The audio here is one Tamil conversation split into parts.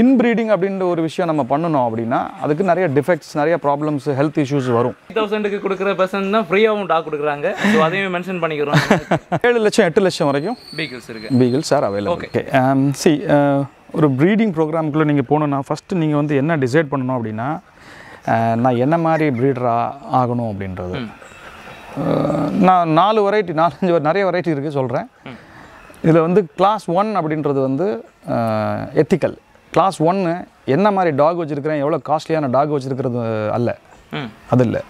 இன்பிரீடிங் அப்படின்ற ஒரு விஷயம் நம்ம பண்ணணும் அப்படின்னா அதுக்கு நிறைய டிஃபெக்ட்ஸ் நிறைய ப்ராப்ளம்ஸ் ஹெல்த் இஷ்யூஸ் வரும் தௌசண்டுக்கு கொடுக்குற பர்சன் தான் ஃப்ரீயாகவும் டாக் கொடுக்குறாங்க ஸோ அதையும் மென்ஷன் பண்ணிக்கிறோம் ஏழு லட்சம் எட்டு லட்சம் வரைக்கும் பீகிள்ஸ் இருக்கு beagles sir available okay see ஒரு ப்ரீடிங் ப்ரோக்ராமுக்குள்ளே நீங்கள் போகணுன்னா ஃபஸ்ட்டு நீங்கள் வந்து என்ன டிசைட் பண்ணணும் அப்படின்னா uh, நான் என்ன மாதிரி ப்ரீடராக ஆகணும் அப்படின்றது uh, நான் நாலு வெரைட்டி நாலஞ்சு நிறைய வெரைட்டி இருக்குது சொல்கிறேன் இதில் வந்து கிளாஸ் ஒன் அப்படின்றது வந்து எத்திக்கல் கிளாஸ் ஒன்று என்ன மாதிரி டாக் வச்சுருக்கிறேன் எவ்வளோ காஸ்ட்லியான டாக் வச்சுருக்கிறது அல்ல அது இல்லை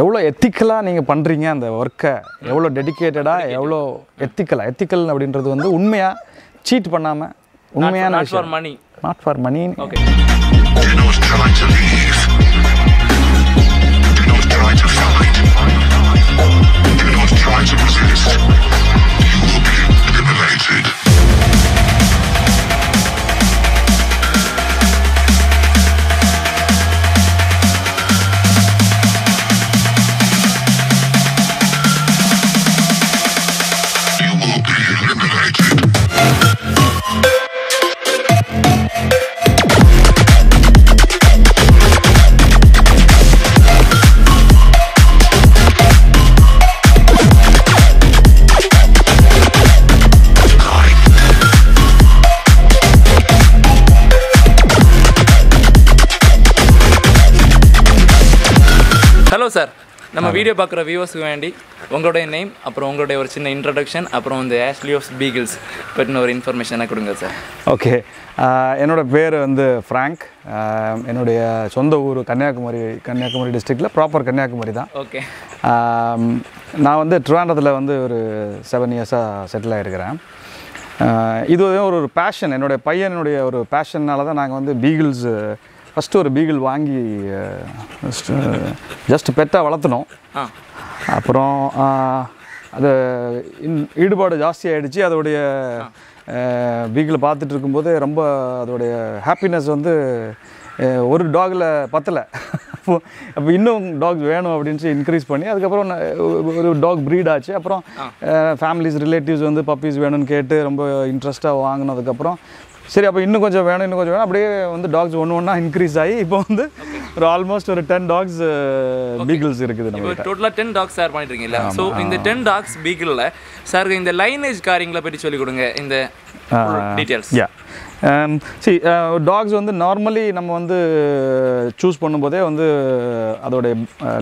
எவ்வளோ எத்திக்கலாக நீங்கள் பண்ணுறீங்க அந்த ஒர்க்கை எவ்வளோ டெடிக்கேட்டடாக எவ்வளோ எத்திக்கலாக எத்திக்கல் அப்படின்றது வந்து உண்மையாக சீட் பண்ணாமல் உண்மையான for money not for money okay United. நம்ம வீடியோ பார்க்குற வியூவர்ஸ்க்கு வேண்டி உங்களுடைய நேம் அப்புறம் உங்களுடைய ஒரு சின்ன இன்ட்ரடக்ஷன் அப்புறம் இந்த ஆஷ்லியோஸ் பீகிள்ஸ் பற்றின ஒரு இன்ஃபர்மேஷனாக கொடுங்க சார் ஓகே என்னோடய பேர் வந்து ஃப்ராங்க் என்னுடைய சொந்த ஊர் கன்னியாகுமரி கன்னியாகுமரி டிஸ்ட்ரிக்டில் ப்ராப்பர் கன்னியாகுமரி தான் ஓகே நான் வந்து ட்ரிவாண்டத்தில் வந்து ஒரு செவன் இயர்ஸாக செட்டில் ஆகிருக்கிறேன் இது ஒரு ஒரு பேஷன் என்னுடைய பையனுடைய ஒரு பேஷன்னால் தான் நாங்கள் வந்து பீகிள்ஸு ஃபஸ்ட்டு ஒரு பீகிள் வாங்கி ஜஸ்ட் uh, பெட்டாக uh, வளர்த்தணும் அப்புறம் அது ஈடுபாடு ஜாஸ்தி ஆகிடுச்சு அதோடைய பீகில் பார்த்துட்டு இருக்கும்போது ரொம்ப அதோடைய ஹாப்பினஸ் வந்து ஒரு டாகில் பத்தலை அப்போ அப்போ இன்னும் டாக் வேணும் அப்படின்ச்சு இன்க்ரீஸ் பண்ணி அதுக்கப்புறம் ஒரு டாக் ப்ரீட் ஆச்சு அப்புறம் ஃபேமிலிஸ் ரிலேட்டிவ்ஸ் வந்து பப்பீஸ் வேணும்னு கேட்டு ரொம்ப இன்ட்ரெஸ்ட்டாக வாங்கினதுக்கப்புறம் சரி அப்போ இன்னும் கொஞ்சம் வேணும் இன்னும் கொஞ்சம் வேணும் அப்படியே வந்து டாக்ஸ் ஒன்று ஒன்றா இன்க்ரீஸ் ஆகி இப்போ வந்து ஒரு ஆல்மோஸ்ட் ஒரு டென் டாக்ஸ் பீகிள்ஸ் இருக்குது நம்ம டோட்டலாக டென் டாக்ஸ் ஷேர் பண்ணிட்டுருக்கீங்களா ஸோ இந்த டென் டாக்ஸ் பீகிளில் சார் இந்த லைனேஜ் காரியங்களை பற்றி சொல்லிக் கொடுங்க இந்த டீட்டெயில்ஸ் யா சரி டாக்ஸ் வந்து நார்மலி நம்ம வந்து சூஸ் பண்ணும்போதே வந்து அதோடைய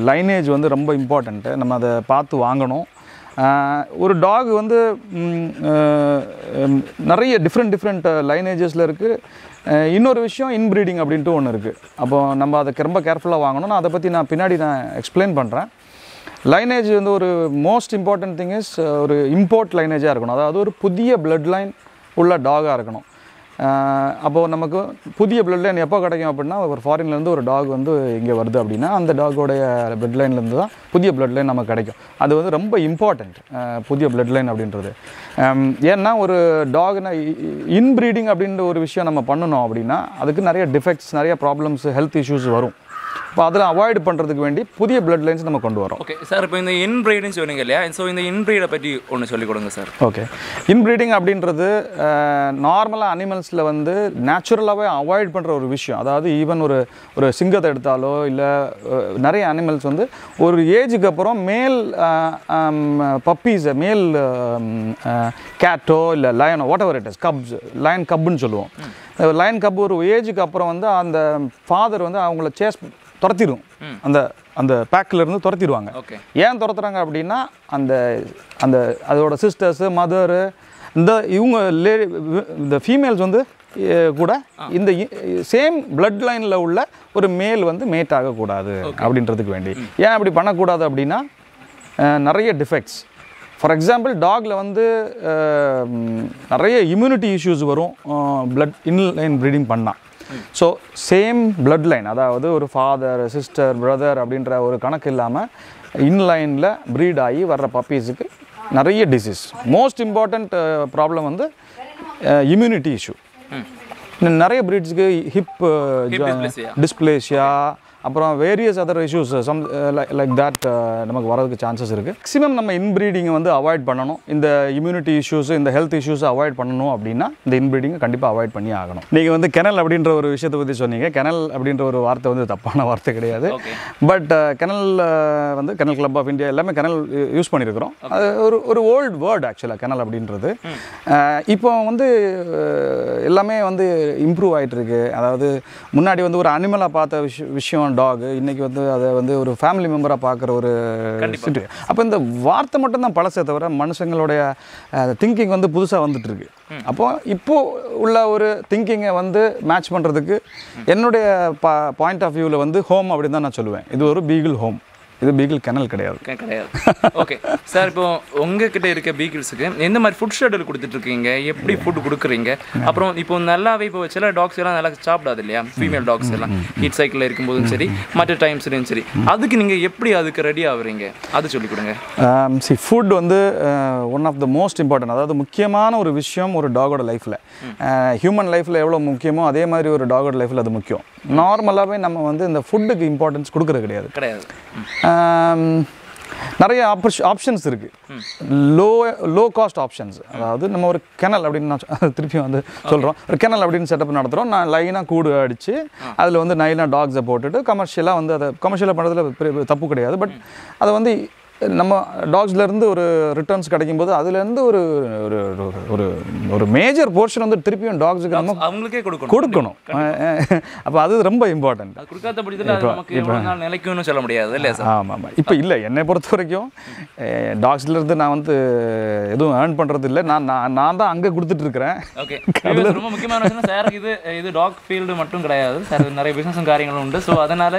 லைனேஜ் uh, வந்து ரொம்ப இம்பார்ட்டண்ட்டு நம்ம அதை பார்த்து வாங்கணும் ஒரு டாக் வந்து நிறைய டிஃப்ரெண்ட் டிஃப்ரெண்ட் லைனேஜஸில் இருக்குது இன்னொரு விஷயம் இன்ப்ரீடிங் அப்படின்ட்டு ஒன்று இருக்குது அப்போ நம்ம அதை ரொம்ப கேர்ஃபுல்லாக வாங்கணும் நான் அதை பற்றி நான் பின்னாடி நான் எக்ஸ்பிளைன் பண்ணுறேன் லைனேஜ் வந்து ஒரு மோஸ்ட் இம்பார்ட்டன்ட் திங் இஸ் ஒரு இம்போர்ட் லைனேஜாக இருக்கணும் அதாவது ஒரு புதிய பிளட் லைன் உள்ள டாகாக இருக்கணும் அப்போது நமக்கு புதிய பிளட் லைன் எப்போ கிடைக்கும் அப்படின்னா ஒரு ஃபாரின்லேருந்து ஒரு டாக் வந்து இங்கே வருது அப்படின்னா அந்த டாகோடைய பிளட் லைன்லேருந்து தான் புதிய பிளட் லைன் நமக்கு கிடைக்கும் அது வந்து ரொம்ப இம்பார்ட்டண்ட் புதிய பிளட் லைன் அப்படின்றது ஏன்னா ஒரு டாக்னா இன்பிரீடிங் அப்படின்ற ஒரு விஷயம் நம்ம பண்ணணும் அப்படின்னா அதுக்கு நிறைய டிஃபெக்ட்ஸ் நிறைய ப்ராப்ளம்ஸ் ஹெல்த் இஷ்யூஸ் வரும் இப்போ அதில் அவாய்டு பண்ணுறதுக்கு வேண்டி புதிய பிளட் லைன்ஸ் நம்ம கொண்டு வரோம் ஓகே சார் இப்போ இந்த இன்பிரீடுன்னு சொன்னீங்க இல்லையா ஸோ இந்த இன்பிரீடை பற்றி ஒன்று சொல்லிக் கொடுங்க சார் ஓகே இன்பிரீடிங் அப்படின்றது நார்மலாக அனிமல்ஸில் வந்து நேச்சுரலாகவே அவாய்ட் பண்ணுற ஒரு விஷயம் அதாவது ஈவன் ஒரு ஒரு சிங்கத்தை எடுத்தாலோ இல்லை நிறைய அனிமல்ஸ் வந்து ஒரு ஏஜுக்கு அப்புறம் மேல் பப்பீஸை மேல் கேட்டோ இல்லை லயனோ whatever it is cubs lion கப்புன்னு சொல்லுவோம் லயன் கப் ஒரு ஏஜுக்கு அப்புறம் வந்து அந்த ஃபாதர் வந்து அவங்கள சேஸ் துரத்திடும் அந்த அந்த இருந்து துரத்திடுவாங்க ஏன் துரத்துறாங்க அப்படின்னா அந்த அந்த அதோட சிஸ்டர்ஸு மதரு இந்த இவங்க லே இந்த ஃபீமேல்ஸ் வந்து கூட இந்த சேம் பிளட் லைனில் உள்ள ஒரு மேல் வந்து மேட் ஆகக்கூடாது அப்படின்றதுக்கு வேண்டி ஏன் அப்படி பண்ணக்கூடாது அப்படின்னா நிறைய டிஃபெக்ட்ஸ் ஃபார் எக்ஸாம்பிள் டாகில் வந்து நிறைய இம்யூனிட்டி இஷ்யூஸ் வரும் பிளட் இன்லைன் ப்ரீடிங் பண்ணால் ஸோ சேம் பிளட் லைன் அதாவது ஒரு ஃபாதர் சிஸ்டர் பிரதர் அப்படின்ற ஒரு கணக்கு இல்லாமல் இன்லைனில் ப்ரீட் ஆகி வர்ற பப்பீஸுக்கு நிறைய டிசீஸ் மோஸ்ட் இம்பார்ட்டண்ட் ப்ராப்ளம் வந்து இம்யூனிட்டி uh, இஷ்யூ நிறைய ப்ரீட்ஸுக்கு ஹிப் டிஸ்பிளேஷியா அப்புறம் various other issues some like that நமக்கு வரதுக்கு சான்சஸ் இருக்குது மேக்ஸிமம் நம்ம இன்பிரீடிங்கை வந்து அவாய்ட் பண்ணணும் இந்த இம்யூனிட்டி இஷ்யூஸ் இந்த ஹெல்த் இஷ்யூஸை அவாய்ட் பண்ணணும் அப்படின்னா இந்த இன்ப்ரீடிங்கை கண்டிப்பாக அவாய்ட் பண்ணி ஆகணும் நீங்கள் வந்து கெனல் அப்படின்ற ஒரு விஷயத்தை பற்றி சொன்னீங்க கெனல் அப்படின்ற ஒரு வார்த்தை வந்து தப்பான வார்த்தை கிடையாது பட் கெனல் uh, uh, வந்து கெனல் கிளப் ஆஃப் இந்தியா எல்லாமே கெனல் யூஸ் uh, பண்ணியிருக்கிறோம் அது ஒரு ஒரு ஓல்டு வேர்ட் ஆக்சுவலாக கெனல் அப்படின்றது hmm. இப்போ வந்து எல்லாமே வந்து இம்ப்ரூவ் ஆகிட்டு இருக்கு அதாவது முன்னாடி வந்து ஒரு அனிமலாக பார்த்த விஷயம் டாக் இன்றைக்கி வந்து அதை வந்து ஒரு ஃபேமிலி மெம்பராக பார்க்குற ஒரு அப்போ இந்த வார்த்தை மட்டும்தான் பழசே தவிர மனுஷங்களுடைய திங்கிங் வந்து புதுசாக வந்துட்டுருக்கு அப்போது இப்போது உள்ள ஒரு திங்கிங்கை வந்து மேட்ச் பண்ணுறதுக்கு என்னுடைய பா பாயிண்ட் ஆஃப் வியூவில் வந்து ஹோம் அப்படின்னு தான் நான் சொல்லுவேன் இது ஒரு பீகிள் ஹோம் இது பீகிள் கெனல் கிடையாது கிடையாது ஓகே சார் இப்போ உங்ககிட்ட இருக்க பீகிள்ஸுக்கு எந்த மாதிரி ஃபுட் ஷெடியூல் கொடுத்துட்டு இருக்கீங்க எப்படி ஃபுட் கொடுக்குறீங்க அப்புறம் இப்போ நல்லாவே இப்போ சில டாக்ஸ் எல்லாம் நல்லா சாப்பிடாது இல்லையா ஃபீமேல் டாக்ஸ் எல்லாம் ஹீட் சைக்கிளில் இருக்கும்போதும் சரி மற்ற டைம்ஸ்லையும் சரி அதுக்கு நீங்கள் எப்படி அதுக்கு ரெடி ஆகுறீங்க அது சொல்லி கொடுங்க சி ஃபுட் வந்து one of the most important அதாவது முக்கியமான ஒரு விஷயம் ஒரு டாகோட லைஃப்பில் ஹியூமன் லைஃப்பில் எவ்வளோ முக்கியமோ அதே மாதிரி ஒரு டாகோட லைஃப்பில் அது முக்கியம் நார்மலாகவே நம்ம வந்து இந்த ஃபுட்டுக்கு இம்பார்ட்டன்ஸ் கொடுக்குறது கிடையாது கிடையாது நிறைய ஆப்ஷன்ஸ் இருக்குது லோ லோ காஸ்ட் ஆப்ஷன்ஸ் அதாவது நம்ம ஒரு கெனல் அப்படின்னு நான் திருப்பி வந்து சொல்கிறோம் ஒரு கெனல் அப்படின்னு செட்டப் நடத்துகிறோம் நான் லைனாக கூடு அடித்து அதில் வந்து நைனாக டாக்ஸை போட்டுட்டு கமர்ஷியலாக வந்து அதை கமர்ஷியலாக பண்ணுறதுல பெரிய தப்பு கிடையாது பட் அதை வந்து நம்ம டாக்ஸ்லேருந்து ஒரு ரிட்டர்ன்ஸ் கிடைக்கும்போது அதுலேருந்து ஒரு ஒரு ஒரு ஒரு மேஜர் போர்ஷன் வந்து திருப்பியும் டாக்ஸுக்கு நம்ம அவங்களுக்கே கொடுக்கணும் கொடுக்கணும் அப்போ அது ரொம்ப இம்பார்ட்டன்ட் நிலைக்கும்னு சொல்ல முடியாது இல்லை ஆமாம் ஆமாம் இப்போ இல்லை என்னை பொறுத்த வரைக்கும் டாக்ஸ்லேருந்து நான் வந்து எதுவும் ஏர்ன் பண்ணுறது இல்லை நான் நான் நான் தான் அங்கே கொடுத்துட்டு இருக்கிறேன் ஓகே அதில் ரொம்ப முக்கியமான சார் இது இது டாக் ஃபீல்டு மட்டும் கிடையாது சார் நிறைய பிஸ்னஸும் காரியங்களும் உண்டு ஸோ அதனால்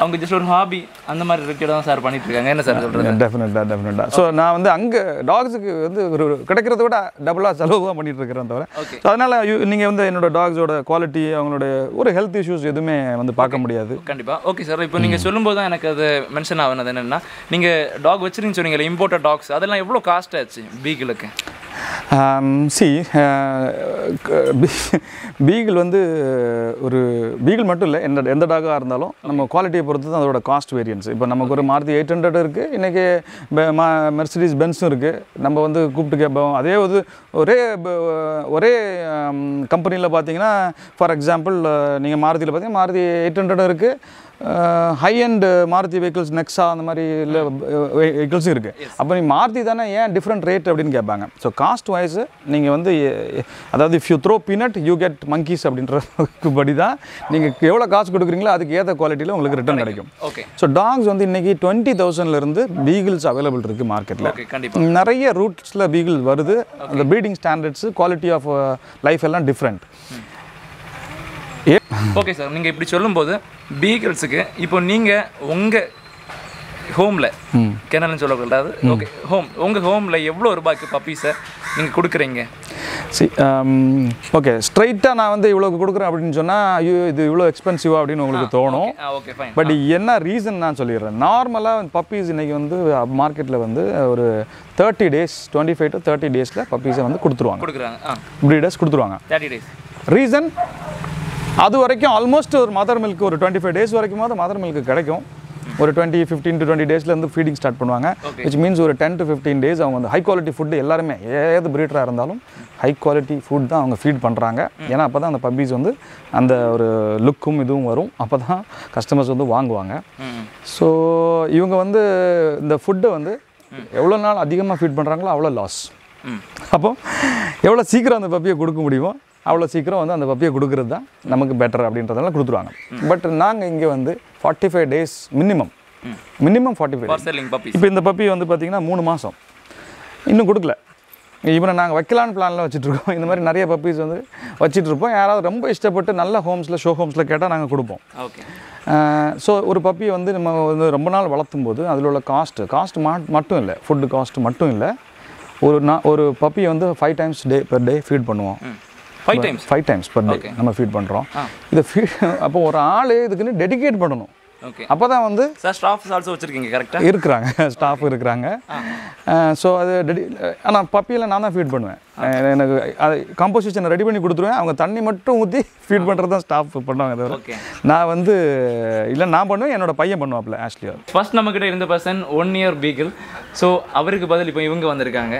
அவங்க ஜஸ்ட் ஒரு ஹாபி அந்த மாதிரி இருக்கிறதான் சார் பண்ணிட்டு இருக்காங்க என்ன சார் சொல்கிறது டெஃபினட்டாக டெஃபினட்டாக ஸோ நான் வந்து அங்கே டாக்ஸுக்கு வந்து ஒரு கிடைக்கிறத விட டபுளாக செலவு தான் பண்ணிட்டு இருக்கிறேன் தவிர ஸோ அதனால் நீங்கள் வந்து என்னோடய டாக்ஸோட குவாலிட்டி அவங்களோட ஒரு ஹெல்த் இஷ்யூஸ் எதுவுமே வந்து பார்க்க முடியாது கண்டிப்பாக ஓகே சார் இப்போ நீங்கள் சொல்லும்போது தான் எனக்கு அது மென்ஷன் ஆகுனது என்னென்னா நீங்கள் டாக் வச்சுருன்னு சொன்னீங்களே இம்போர்ட்டட் டாக்ஸ் அதெல்லாம் எவ்வளோ காஸ்ட் ஆச்சு பீகிளுக்கு சி பீகிள் வந்து ஒரு பீகிள் மட்டும் இல்லை எந்த எந்த டாகாக இருந்தாலும் நம்ம குவாலிட்டியை பொறுத்து தான் அதோட காஸ்ட் வேரியன்ஸ் இப்போ நமக்கு ஒரு மாரதி எயிட் ஹண்ட்ரட் இருக்குது இன்றைக்கி இன்றைக்கி மெர்சிடிஸ் பென்ஸும் இருக்குது நம்ம வந்து கூப்பிட்டு கேட்போம் அதே வந்து ஒரே ஒரே கம்பெனியில் பார்த்தீங்கன்னா ஃபார் எக்ஸாம்பிள் நீங்கள் மாருதியில் பார்த்தீங்கன்னா மாருதி எயிட் ஹண்ட்ரடும் இருக்குது high and Maruti vehicles Nexa அந்த மாதிரி இல்லை வெஹிக்கிள்ஸும் இருக்குது அப்போ நீங்கள் மாருதி தானே ஏன் டிஃப்ரெண்ட் ரேட் அப்படின்னு கேட்பாங்க ஸோ காஸ்ட் வைஸ் நீங்கள் வந்து அதாவது if you throw peanut you get monkeys அப்படின்றதுக்கு படி தான் நீங்கள் எவ்வளோ காசு கொடுக்குறீங்களோ அதுக்கு ஏற்ற குவாலிட்டியில் உங்களுக்கு ரிட்டர்ன் கிடைக்கும் ஓகே ஸோ டாக்ஸ் வந்து இன்றைக்கி டுவெண்ட்டி தௌசண்ட்லேருந்து பீகிள்ஸ் அவைலபிள் இருக்குது மார்க்கெட்டில் நிறைய ரூட்ஸில் பீகிள் வருது அந்த breeding standards quality of life எல்லாம் டிஃப்ரெண்ட் ஓகே சார் நீங்கள் இப்படி சொல்லும்போது பீகிள்ஸுக்கு இப்போ நீங்கள் உங்கள் ஹோமில் கிணறுன்னு சொல்லக்கூடாது ஓகே ஹோம் உங்கள் ஹோமில் எவ்வளோ ரூபாய்க்கு பப்பீஸை நீங்கள் கொடுக்குறீங்க சரி ஓகே ஸ்ட்ரைட்டாக நான் வந்து இவ்வளோ கொடுக்குறேன் அப்படின்னு சொன்னால் ஐயோ இது இவ்வளோ எக்ஸ்பென்சிவாக அப்படின்னு உங்களுக்கு தோணும் பட் என்ன ரீசன் நான் சொல்லிடுறேன் நார்மலாக பப்பீஸ் இன்றைக்கி வந்து மார்க்கெட்டில் வந்து ஒரு thirty days twenty five to thirty டேஸில் பப்பீஸை வந்து கொடுத்துருவாங்க கொடுக்குறாங்க டேஸ் கொடுத்துருவாங்க தேர்ட்டி டேஸ் ரீசன் அது வரைக்கும் ஆல்மோஸ்ட் ஒரு மதர் மில்க் ஒரு டுவெண்ட்டி ஃபைவ் டேஸ் அது மதர் மில்க் கிடைக்கும் ஒரு டுவெண்ட்டி ஃபிஃப்டின் டு டுவெண்ட்டி டேஸ்லேருந்து ஃபீடிங் ஸ்டார்ட் பண்ணுவாங்க விச் மீன்ஸ் ஒரு டென் டு ஃபிஃப்டீன் டேஸ் அவங்க வந்து ஹை குவாலிட்டி ஃபுட்டு எல்லாருமே ஏது பிரீடராக இருந்தாலும் ஹை குவாலிட்டி ஃபுட் தான் அவங்க ஃபீட் பண்ணுறாங்க ஏன்னா அப்போ தான் அந்த பப்பீஸ் வந்து அந்த ஒரு லுக்கும் இதுவும் வரும் அப்போ தான் கஸ்டமர்ஸ் வந்து வாங்குவாங்க ஸோ இவங்க வந்து இந்த ஃபுட்டை வந்து எவ்வளோ நாள் அதிகமாக ஃபீட் பண்ணுறாங்களோ அவ்வளோ லாஸ் அப்போ எவ்வளோ சீக்கிரம் அந்த பப்பியை கொடுக்க முடியுமோ அவ்வளோ சீக்கிரம் வந்து அந்த பப்பியை கொடுக்குறது தான் நமக்கு பெட்டர் அப்படின்றதெல்லாம் கொடுத்துருவாங்க பட் நாங்கள் இங்கே வந்து forty five days minimum minimum forty five இப்போ இந்த பப்பி வந்து பார்த்திங்கன்னா மூணு மாதம் இன்னும் கொடுக்கல இவனை நாங்கள் வைக்கலான்னு பிளானில் வச்சுட்ருக்கோம் இந்த மாதிரி நிறைய பப்பீஸ் வந்து வச்சிட்ருப்போம் யாராவது ரொம்ப இஷ்டப்பட்டு நல்ல ஹோம்ஸில் ஷோ ஹோம்ஸில் கேட்டால் நாங்கள் கொடுப்போம் ஓகே ஸோ ஒரு பப்பியை வந்து நம்ம வந்து ரொம்ப நாள் வளர்த்தும் போது அதில் உள்ள காஸ்ட்டு காஸ்ட் மட்டும் இல்லை ஃபுட்டு காஸ்ட்டு மட்டும் இல்லை ஒரு நான் ஒரு பப்பியை வந்து five times day per day feed பண்ணுவோம் five times five times per day நம்ம ஃபீட் பண்ணுறோம் இதை ஃபீட் அப்போ ஒரு ஆள் இதுக்குன்னு டெடிகேட் பண்ணணும் ஓகே அப்போ தான் வந்து சார் ஸ்டாஃப்ஸ் ஆல்சோ வச்சுருக்கீங்க கரெக்டாக இருக்கிறாங்க ஸ்டாஃப் இருக்கிறாங்க ஸோ அது ரெடி ஆனால் பப்பியில் நான் தான் ஃபீட் பண்ணுவேன் எனக்கு அது காம்போசிஷனை ரெடி பண்ணி கொடுத்துருவேன் அவங்க தண்ணி மட்டும் ஊற்றி ஃபீட் பண்ணுறது தான் ஸ்டாஃப் பண்ணுவாங்க தவிர நான் வந்து இல்லை நான் பண்ணுவேன் என்னோட பையன் பண்ணுவாப்ல ஆக்சுவலியாக ஃபர்ஸ்ட் நம்மக்கிட்ட இருந்த person one year beagle so அவருக்கு பதில் இப்போ இவங்க வந்திருக்காங்க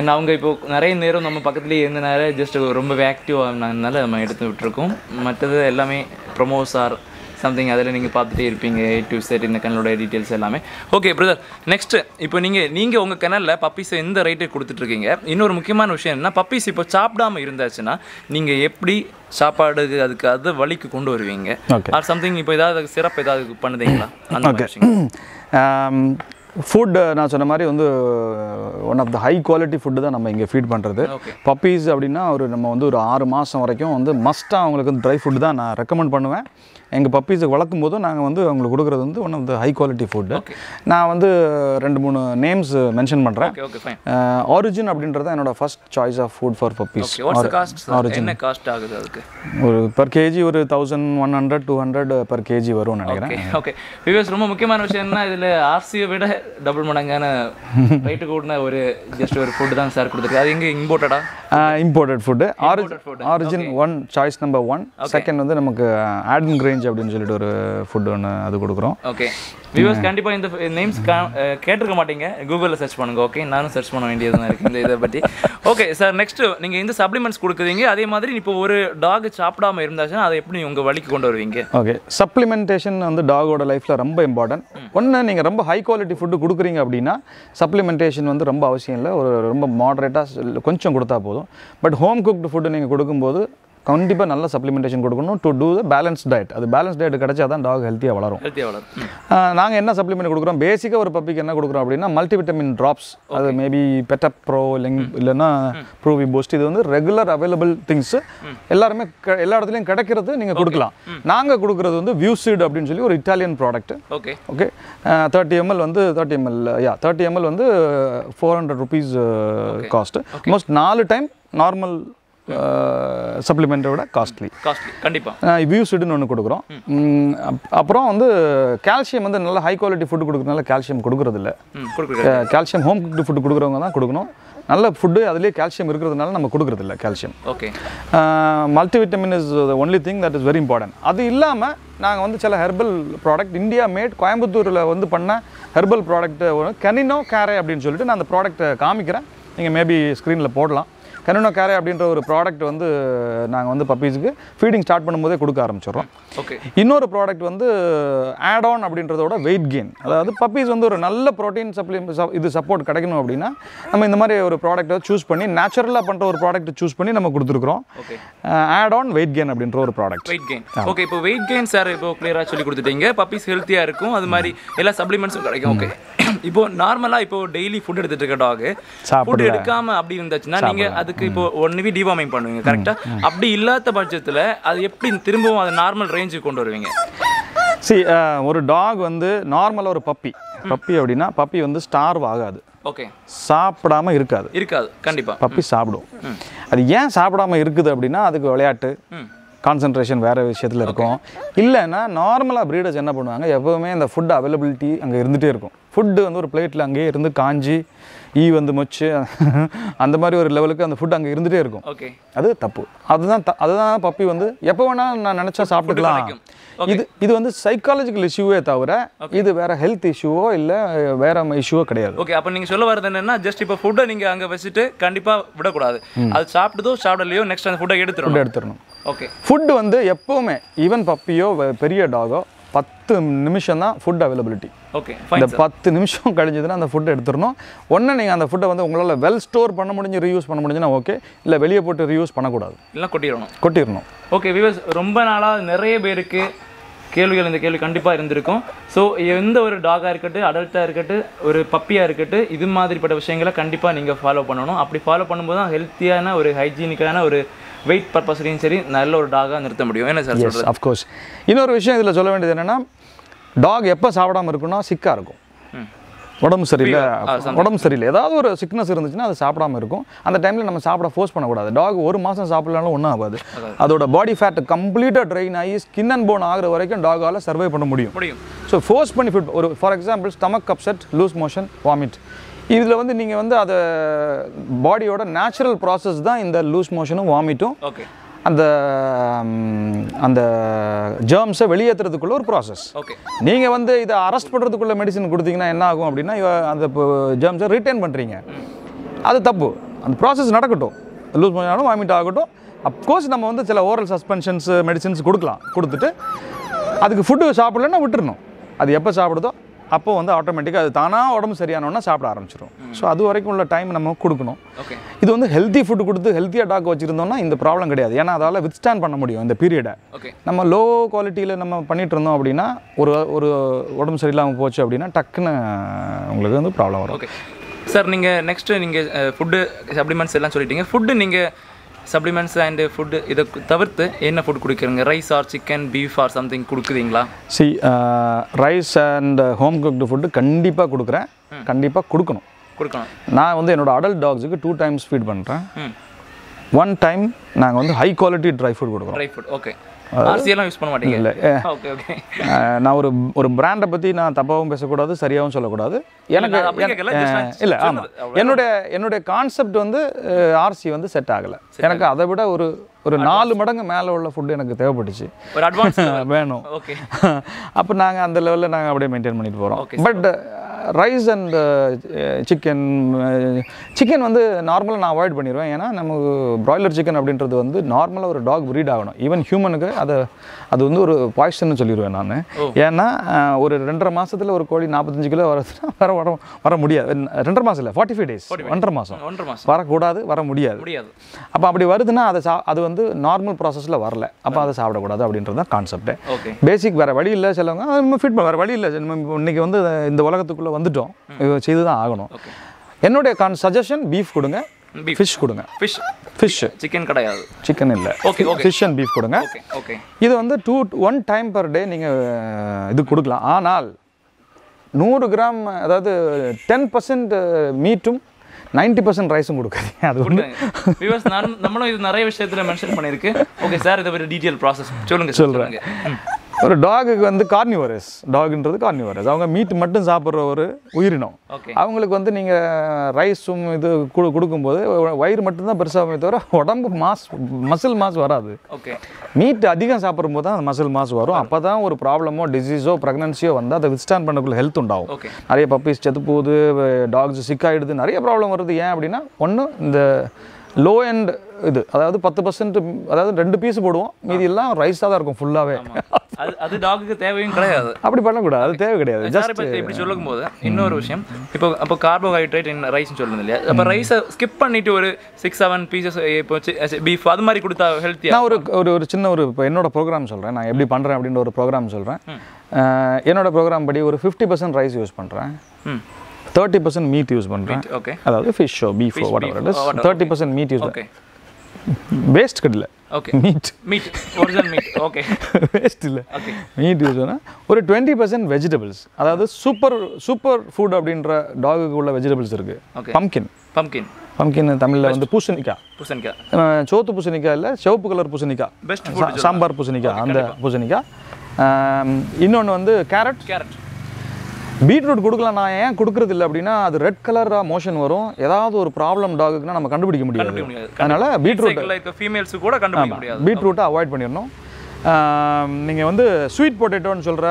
ஏன்னா அவங்க இப்போ நிறைய நேரம் நம்ம பக்கத்துலேயே இருந்தனால ஜஸ்ட் ரொம்பவே ஆக்டிவாக இருந்ததுனால நம்ம எடுத்து விட்டுருக்கோம் மற்றது எல்லாமே ப்ரொமோ சார் சம்திங் அதில் நீங்கள் பார்த்துட்டே இருப்பீங்க ஏ டு செட் இந்த கனலோடைய டீட்டெயில்ஸ் எல்லாமே ஓகே பிரதர் நெக்ஸ்ட்டு இப்போ நீங்கள் நீங்கள் உங்கள் கனலில் பப்பீஸை எந்த ரைட்டை கொடுத்துட்ருக்கீங்க இன்னொரு முக்கியமான விஷயம் என்ன பப்பீஸ் இப்போ சாப்பிடாமல் இருந்தாச்சுன்னா நீங்கள் எப்படி சாப்பாடு அதுக்கு அது வழிக்கு கொண்டு வருவீங்க ஆர் சம்திங் இப்போ ஏதாவது சிறப்பு ஏதாவது பண்ணுதீங்களா அந்த ஃபுட்டு um, நான் சொன்ன மாதிரி வந்து one of the high quality food தான் நம்ம இங்கே ஃபீட் பண்ணுறது பப்பீஸ் அப்படின்னா ஒரு நம்ம வந்து ஒரு ஆறு மாதம் வரைக்கும் வந்து மஸ்ட்டாக அவங்களுக்கு ட்ரை ஃபுட் தான் நான் ரெக்கமெண்ட் பண்ணுவேன் எங்கள் பப்பீஸுக்கு வளர்க்கும் போதும் நாங்கள் வந்து அவங்களுக்கு கொடுக்குறது வந்து one of the high quality food நான் வந்து ரெண்டு மூணு நேம்ஸ் மென்ஷன் பண்ணுறேன் ஆரிஜின் அப்படின்றத என்னோட first choice of food for puppies Orijen cost ஆகுது அதுக்கு ஒரு பர் கேஜி ஒரு thousand one hundred two hundred per KG வரும்னு நினைக்கிறேன் ஓகே விவேஸ் ரொம்ப முக்கியமான விஷயம் என்ன இதில் ஆர்சியை விட டபுள் மடங்கான ரைட்டு கூடின ஒரு ஜஸ்ட் ஒரு ஃபுட்டு தான் சார் கொடுத்துருக்கு அது எங்கே இம்போர்ட்டடா imported food Orijen one choice number one second வந்து நமக்கு ஆட்மின் uh, கிரீன் ஆரஞ்சு அப்படின்னு சொல்லிட்டு ஒரு ஃபுட் ஒன்று அது கொடுக்குறோம் ஓகே வியூவர்ஸ் கண்டிப்பாக இந்த நேம்ஸ் கேட்டிருக்க மாட்டீங்க கூகுளில் சர்ச் பண்ணுங்க ஓகே நானும் சர்ச் பண்ண வேண்டியது தான் இருக்குது இந்த இதை பற்றி ஓகே சார் நெக்ஸ்ட்டு நீங்கள் இந்த சப்ளிமெண்ட்ஸ் கொடுக்குறீங்க அதே மாதிரி இப்போ ஒரு டாக் சாப்பிடாம இருந்தாச்சுன்னா அதை எப்படி உங்கள் வழிக்கு கொண்டு வருவீங்க ஓகே சப்ளிமெண்டேஷன் வந்து டாகோட லைஃப்பில் ரொம்ப இம்பார்ட்டன்ட் ஒன்று நீங்கள் ரொம்ப ஹை குவாலிட்டி ஃபுட்டு கொடுக்குறீங்க அப்படின்னா சப்ளிமெண்டேஷன் வந்து ரொம்ப அவசியம் இல்லை ஒரு ரொம்ப மாடரேட்டாக கொஞ்சம் கொடுத்தா போதும் பட் ஹோம் குக்டு ஃபுட்டு நீங்கள் கொடுக்கும்போது கண்டிப்பாக நல்ல சப்ளிமெண்டேஷன் கொடுக்கணும் to do the balance diet அது பேலன்ஸ் டயட் கிடைச்சா தான் டாக் ஹெல்த்தியாக வளரும் ஹெல்த்தியாக வளரும் நாங்கள் என்ன சப்ளிமெண்ட் கொடுக்குறோம் பேசிக்காக ஒரு பப்பிக்கு என்ன கொடுக்குறோம் அப்படின்னா மல்டிவிட்டமின் ட்ராப்ஸ் அது மேபி பெட்டப் ப்ரோ லிங் இல்லைன்னா ப்ரூவி பூஸ்ட் இது வந்து ரெகுலர் அவைலபிள் திங்ஸ் எல்லாருமே எல்லா இடத்துலையும் கிடைக்கிறது நீங்கள் கொடுக்கலாம் நாங்கள் கொடுக்குறது வந்து வியூசிட் அப்படின்னு சொல்லி ஒரு Italian product okay okay thirty ML வந்து thirty ML yeah thirty ML வந்து four hundred rupees cost most நாலு டைம் நார்மல் சப்ளிமெண்ட்டை விட காஸ்ட்லி காஸ்ட்லி கண்டிப்பாக வியூசிடுன்னு ஒன்று கொடுக்குறோம் அப்புறம் வந்து கால்சியம் வந்து நல்ல ஹை குவாலிட்டி ஃபுட்டு கொடுக்குறதுனால கால்சியம் கொடுக்குறதில்ல கால்சியம் ஹோம் குக்டு ஃபுட்டு கொடுக்குறவங்க தான் கொடுக்கணும் நல்ல ஃபுட்டு அதுலேயே கால்சியம் இருக்கிறதுனால நம்ம கொடுக்குறதில்ல calcium okay multi vitamin is the only thing that is very important அது இல்லாமல் நாங்கள் வந்து சில ஹெர்பல் ப்ராடக்ட் இந்தியா மேட் கோயம்புத்தூரில் வந்து பண்ண ஹெர்பல் ப்ராடக்ட்டு கனினோ கேரே அப்படின்னு சொல்லிட்டு நான் அந்த ப்ராடக்ட்டை காமிக்கிறேன் நீங்கள் மேபி ஸ்க்ரீனில் போடலாம் கனோனா கேரே அப்படின்ற ஒரு ப்ராடக்ட் வந்து நாங்கள் வந்து பப்பீஸுக்கு ஃபீடிங் ஸ்டார்ட் பண்ணும்போதே கொடுக்க ஆரம்பிச்சிடுறோம் ஓகே இன்னொரு ப்ராடக்ட் வந்து ஆட் ஆன் அப்படின்றதோட வெயிட் கெயின் அதாவது பப்பீஸ் வந்து ஒரு நல்ல ப்ரோட்டீன் சப்ளி இது சப்போர்ட் கிடைக்கணும் அப்படின்னா நம்ம இந்த மாதிரி ஒரு ப்ராடக்ட்டை சூஸ் பண்ணி நேச்சுரலாக பண்ணுற ஒரு ப்ராடக்ட் சூஸ் பண்ணி நம்ம கொடுத்துருக்குறோம் ஆட் ஆன் வெயிட் கெயின் அப்படின்ற ஒரு ப்ராடக்ட் வெயிட் கெயின் ஓகே இப்போ வெயிட் கெயின் சார் இப்போ கிளியராக சொல்லி கொடுத்துட்டீங்க பப்பீஸ் ஹெல்த்தியாக இருக்கும் அது மாதிரி எல்லா சப்ளிமெண்ட்ஸும் கிடைக்கும் ஓகே இப்போ நார்மலாக இப்போ டெய்லி ஃபுட் எடுத்துட்டு இருக்க டாக் ஃபுட் எடுக்காம அப்படி இருந்துச்சுன்னா நீங்க அதுக்கு இப்போ ஒன்னு வீ டிவார்மிங் பண்ணுவீங்க கரெக்டா அப்படி இல்லாத பட்சத்தில் அது எப்படி திரும்பவும் அதை நார்மல் ரேஞ்சுக்கு கொண்டு வருவீங்க சரி ஒரு டாக் வந்து நார்மலாக ஒரு பப்பி பப்பி அப்படின்னா பப்பி வந்து ஸ்டார்வ் ஆகாது ஓகே சாப்பிடாம இருக்காது இருக்காது கண்டிப்பாக பப்பி சாப்பிடும் அது ஏன் சாப்பிடாம இருக்குது அப்படின்னா அதுக்கு விளையாட்டு கான்சன்ட்ரேஷன் வேறு விஷயத்தில் இருக்கும் இல்லைன்னா நார்மலாக ப்ரீடர்ஸ் என்ன பண்ணுவாங்க எப்போவுமே இந்த ஃபுட் அவைலபிலிட்டி அங்கே இருந்துகிட்டே இருக்கும் ஃபுட்டு வந்து ஒரு பிளேட்டில் அங்கேயே இருந்து காஞ்சி ஈ வந்து மொச்சு அந்த மாதிரி ஒரு லெவலுக்கு அந்த ஃபுட் அங்கே இருந்துகிட்டே இருக்கும் ஓகே அது தப்பு அதுதான் அதுதான் பப்பி வந்து எப்போ வேணால் நான் நினச்சா சாப்பிட்டுக்கலாம் இது இது வந்து சைக்காலஜிக்கல் இஷ்யூவே தவிர இது வேற ஹெல்த் இஷ்யூவோ இல்லை வேற இஷ்யூவோ கிடையாது ஓகே அப்போ நீங்கள் சொல்ல வரது என்னன்னா ஜஸ்ட் இப்போ ஃபுட்டை நீங்கள் அங்கே வச்சுட்டு கண்டிப்பாக விடக்கூடாது அது சாப்பிட்டதோ சாப்பிடலையோ நெக்ஸ்ட் அந்த ஃபுட்டை எடுத்துடணும் எடுத்துடணும் ஓகே ஃபுட்டு வந்து எப்போவுமே ஈவன் பப்பியோ பெரிய டாகோ பத்து நிமிஷம் தான் ஃபுட் அவைலபிலிட்டி ஓகே இந்த பத்து நிமிஷம் கழிஞ்சதுன்னா அந்த ஃபுட்டை எடுத்துடணும் ஒன்று நீங்கள் அந்த ஃபுட்டை வந்து உங்களால் வெல் ஸ்டோர் பண்ண முடிஞ்சு ரீயூஸ் பண்ண முடிஞ்சுன்னா ஓகே இல்லை வெளியே போட்டு ரீயூஸ் பண்ணக்கூடாது இல்லை கொட்டிடணும் கொட்டிடணும் ஓகே விவஸ் ரொம்ப நாளாக நிறைய பேருக்கு கேள்விகள் இந்த கேள்வி கண்டிப்பாக இருந்திருக்கும் ஸோ எந்த ஒரு டாகாக இருக்கட்டும் அடல்ட்டாக இருக்கட்டும் ஒரு பப்பியாக இருக்கட்டும் இது மாதிரிப்பட்ட விஷயங்களை கண்டிப்பாக நீங்கள் ஃபாலோ பண்ணணும் அப்படி ஃபாலோ பண்ணும்போது தான் ஹெல்த்தியான ஒரு ஹைஜீனிக்கான ஒரு வெயிட் பர்பஸ்லையும் சரி நல்ல ஒரு டாகாக நிறுத்த முடியும் என்ன சார் சொல்கிறது அஃப்கோர்ஸ் இன்னொரு விஷயம் இதில் சொல்ல வேண்டியது என்னென்னா டாக் எப்போ சாப்பிடாமல் இருக்குன்னா சிக்காக இருக்கும் உடம்பு சரியில்லை உடம்பு சரியில்லை ஏதாவது ஒரு சிக்னஸ் இருந்துச்சுன்னா அது சாப்பிடாம இருக்கும் அந்த டைமில் நம்ம சாப்பிட ஃபோர்ஸ் பண்ணக்கூடாது டாக் ஒரு மாதம் சாப்பிடலாம் ஒன்றும் ஆகாது அதோட பாடி ஃபேட் கம்ப்ளீட்டாக ட்ரைன் ஆகி ஸ்கின் அண்ட் போன் ஆகிற வரைக்கும் டாகால் சர்வை பண்ண முடியும் ஸோ ஃபோர்ஸ் பண்ணி ஃபிட் ஒரு for example stomach upset loose motion vomit இதில் வந்து நீங்கள் வந்து அதை பாடியோட நேச்சுரல் ப்ராசஸ் தான் இந்த லூஸ் மோஷனும் வாமிட்டும் ஓகே அந்த அந்த ஜேர்ம்ஸை வெளியேற்றுறதுக்குள்ள ஒரு ப்ராசஸ் ஓகே நீங்கள் வந்து இதை அரெஸ்ட் பண்ணுறதுக்குள்ள மெடிசன் கொடுத்தீங்கன்னா என்ன ஆகும் அப்படின்னா அந்த ஜேர்ம்ஸை ரிட்டர்ன் பண்ணுறீங்க அது தப்பு அந்த ப்ராசஸ் நடக்கட்டும் லூஸ் மோஷனாலும் வாமிட் ஆகட்டும் அப்கோர்ஸ் நம்ம வந்து சில ஓரல் சஸ்பென்ஷன்ஸ் மெடிசின்ஸ் கொடுக்கலாம் கொடுத்துட்டு அதுக்கு ஃபுட்டு சாப்பிடலன்னா விட்டுருணும் அது எப்போ சாப்பிடுதோ அப்போது வந்து ஆட்டோமேட்டிக்காக அது தானாக உடம்பு சரியானோன்னா சாப்பிட ஆரம்பிச்சிடும் ஸோ அது வரைக்கும் உள்ள டைம் நம்ம கொடுக்கணும் இது வந்து ஹெல்த்தி ஃபுட் கொடுத்து ஹெல்த்தியாக டாக் வச்சுருந்தோம்னா இந்த ப்ராப்ளம் கிடையாது ஏன்னா அதால் வித்ஸ்டாண்ட் பண்ண முடியும் இந்த பீரியடை நம்ம லோ குவாலிட்டியில் நம்ம பண்ணிகிட்டு இருந்தோம் அப்படின்னா ஒரு ஒரு உடம்பு சரியில்லாமல் போச்சு அப்படின்னா டக்குன்னு உங்களுக்கு வந்து ப்ராப்ளம் வரும் சார் நீங்கள் நெக்ஸ்ட்டு நீங்கள் ஃபுட்டு சப்ளிமெண்ட்ஸ் எல்லாம் சொல்லிட்டீங்க ஃபுட்டு நீங்கள் சப்ளிமெண்ட்ஸ் அண்டு ஃபுட்டு இதை தவிர்த்து என்ன ஃபுட் கொடுக்குறீங்க rice or chicken beef or something கொடுக்குறீங்களா சி rice uh, and home cooked food கண்டிப்பாக கொடுக்குறேன் கண்டிப்பாக கொடுக்கணும் கொடுக்கணும் நான் வந்து என்னோடய அடல்ட் டாக்ஸுக்கு டூ டைம்ஸ் ஃபீட் பண்ணுறேன் ஒன் டைம் நாங்கள் வந்து ஹை குவாலிட்டி ட்ரை ஃபுட் கொடுக்குறோம் ட்ரை ஃபுட் ஓகே ஆர்சியெல்லாம் யூஸ் பண்ண மாட்டேங்க ஓகே ஓகே நான் ஒரு ஒரு பிராண்டை பற்றி நான் தப்பாகவும் பேசக்கூடாது சரியாகவும் சொல்லக்கூடாது எனக்கு இல்லை ஆமாம் என்னுடைய என்னுடைய கான்செப்ட் வந்து ஆர்சி வந்து செட் ஆகலை எனக்கு அதை விட ஒரு ஒரு நாலு மடங்கு மேலே உள்ள ஃபுட்டு எனக்கு தேவைப்பட்டுச்சு ஒரு அட்வான்ஸ் வேணும் ஓகே அப்போ நாங்கள் அந்த லெவலில் நாங்கள் அப்படியே மெயின்டைன் பண்ணிட்டு போகிறோம் but rice and chicken chicken வந்து நார்மலாக நான் அவாய்ட் பண்ணிடுவேன் ஏன்னா நமக்கு ப்ராய்லர் சிக்கன் அப்படின்றது வந்து நார்மலாக ஒரு டாக் ப்ரீட் ஆகணும் ஈவன் ஹியூமனுக்கு அதை அது வந்து ஒரு பாய்சன் சொல்லிடுவேன் நான் ஏன்னா ஒரு ரெண்டரை மாதத்தில் ஒரு கோழி நாற்பத்தஞ்சு கிலோ வரதுன்னா வர வர வர முடியாது ரெண்டரை மாதம் இல்லை ஃபார்ட்டி ஃபைவ் டேஸ் ஒன்றரை மாதம் ஒன்றரை மாதம் வரக்கூடாது வர முடியாது முடியாது அப்போ அப்படி வருதுன்னா அதை சா அது வந்து நார்மல் ப்ராசஸில் வரல அப்போ அதை சாப்பிடக்கூடாது அப்படின்றது தான் கான்செப்ட் பேசிக் வேறு வழி இல்லை சிலவங்க ஃபிட் ஃபிட் வேறு வழி இல்லை இன்னைக்கு வந்து இந்த உலகத்துக்குள்ளே இதில் வந்துட்டோம் செய்து தான் ஆகணும் என்னுடைய கான் சஜஷன் பீஃப் கொடுங்க ஃபிஷ் கொடுங்க ஃபிஷ் ஃபிஷ் சிக்கன் கிடையாது சிக்கன் இல்லை okay okay fish and beef கொடுங்க ஓகே இது வந்து two one time per day நீங்கள் இது கொடுக்கலாம் ஆனால் நூறு கிராம் அதாவது டென் பர்சன்ட் மீட்டும் நைன்டி பர்சன்ட் ரைஸும் கொடுக்காதீங்க அது ஒன்று விவாஸ் நான் நம்மளும் இது நிறைய விஷயத்தில் மென்ஷன் பண்ணியிருக்கு ஓகே சார் இதை பற்றி டீட்டெயில் ப்ராசஸ் சொல்லுங்கள் சொல்கிறேன் ஒரு டாகுக்கு வந்து கார்னிவரஸ் டாகுன்றது கார்னிவரஸ் அவங்க மீட் மட்டும் சாப்பிட்ற ஒரு உயிரினம் அவங்களுக்கு வந்து நீங்கள் ரைஸும் இது கொடுக்கும்போது வயிறு மட்டும்தான் பெருசாகவே தவிர உடம்பு மாஸ் மசில் மாஸ் வராது ஓகே மீட் அதிகம் சாப்பிடும் போது தான் அந்த மசில் மாஸ் வரும் அப்போ தான் ஒரு ப்ராப்ளமோ டிசீஸோ ப்ரெக்னன்சியோ வந்து அதை விஸ்டாண்ட் பண்ணக்குள்ள ஹெல்த் உண்டாகும் நிறைய பப்பீஸ் செத்து போகுது டாக்ஸ் சிக் ஆகிடுது நிறைய ப்ராப்ளம் வருது ஏன் அப்படின்னா ஒன்று இந்த லோ அண்ட் இது அதாவது பத்து பர்சன்ட் அதாவது ரெண்டு பீஸ் போடுவோம் மீதி எல்லாம் ரைஸாக தான் இருக்கும் ஃபுல்லாகவே அது டாக்குக்கு தேவையும் கிடையாது அப்படி பண்ணக்கூடாது அது தேவை கிடையாது ஜஸ்ட் இப்படி சொல்லும் போது இன்னொரு விஷயம் இப்போ அப்போ கார்போஹைட்ரேட் என்ன ரைஸ்னு சொல்லுங்க இல்லையா அப்போ ரைஸை ஸ்கிப் பண்ணிட்டு ஒரு சிக்ஸ் செவன் பீசஸ் இப்போ பீஃப் அது மாதிரி கொடுத்தா ஹெல்த்தி நான் ஒரு ஒரு ஒரு சின்ன ஒரு இப்போ என்னோட ப்ரோக்ராம் சொல்கிறேன் நான் எப்படி பண்ணுறேன் அப்படின்ற ஒரு ப்ரோக்ராம் சொல்கிறேன் என்னோட ப்ரோக்ராம் படி ஒரு ஃபிஃப்டி பர்சன்ட் ரைஸ் யூஸ் பண்ணுறேன் தேர்ட்டி பர்சன்ட் மீட் யூஸ் பண்ணுறேன் ஓகே அதாவது ஃபிஷ்ஷோ or whatever thirty percent meat use okay waste கடல okay meat meat original meat okay waste இல்லை ஓகே மீட் யூஸ் பண்ணால் ஒரு டுவெண்ட்டி பர்சன்ட் வெஜிடபிள்ஸ் அதாவது சூப்பர் சூப்பர் ஃபுட் அப்படின்ற டாகுக்கு உள்ள வெஜிடபிள்ஸ் இருக்குது ஓகே பம்கின் பம்கின் பம்கின் தமிழில் வந்து பூசணிக்காய் பூசணிக்காய் சோத்து பூசணிக்காய் இல்லை சிவப்பு கலர் பூசணிக்காய் பெஸ்ட் சாம்பார் பூசணிக்காய் அந்த பூசணிக்காய் இன்னொன்று வந்து கேரட் கேரட் பீட்ரூட் கொடுக்கலாம் நான் ஏன் கொடுக்குறது இல்லை அப்படின்னா அது ரெட் கலராக மோஷன் வரும் ஏதாவது ஒரு ப்ராப்ளம் டாகுக்குனா நம்ம கண்டுபிடிக்க முடியாது அதனால பீட்ரூட் ஃபீமேல்ஸ் கூட கண்டுபிடிக்க முடியாது பீட்ரூட்டை அவாய்ட் பண்ணிடணும் நீங்கள் வந்து ஸ்வீட் பொட்டேட்டோன்னு சொல்கிற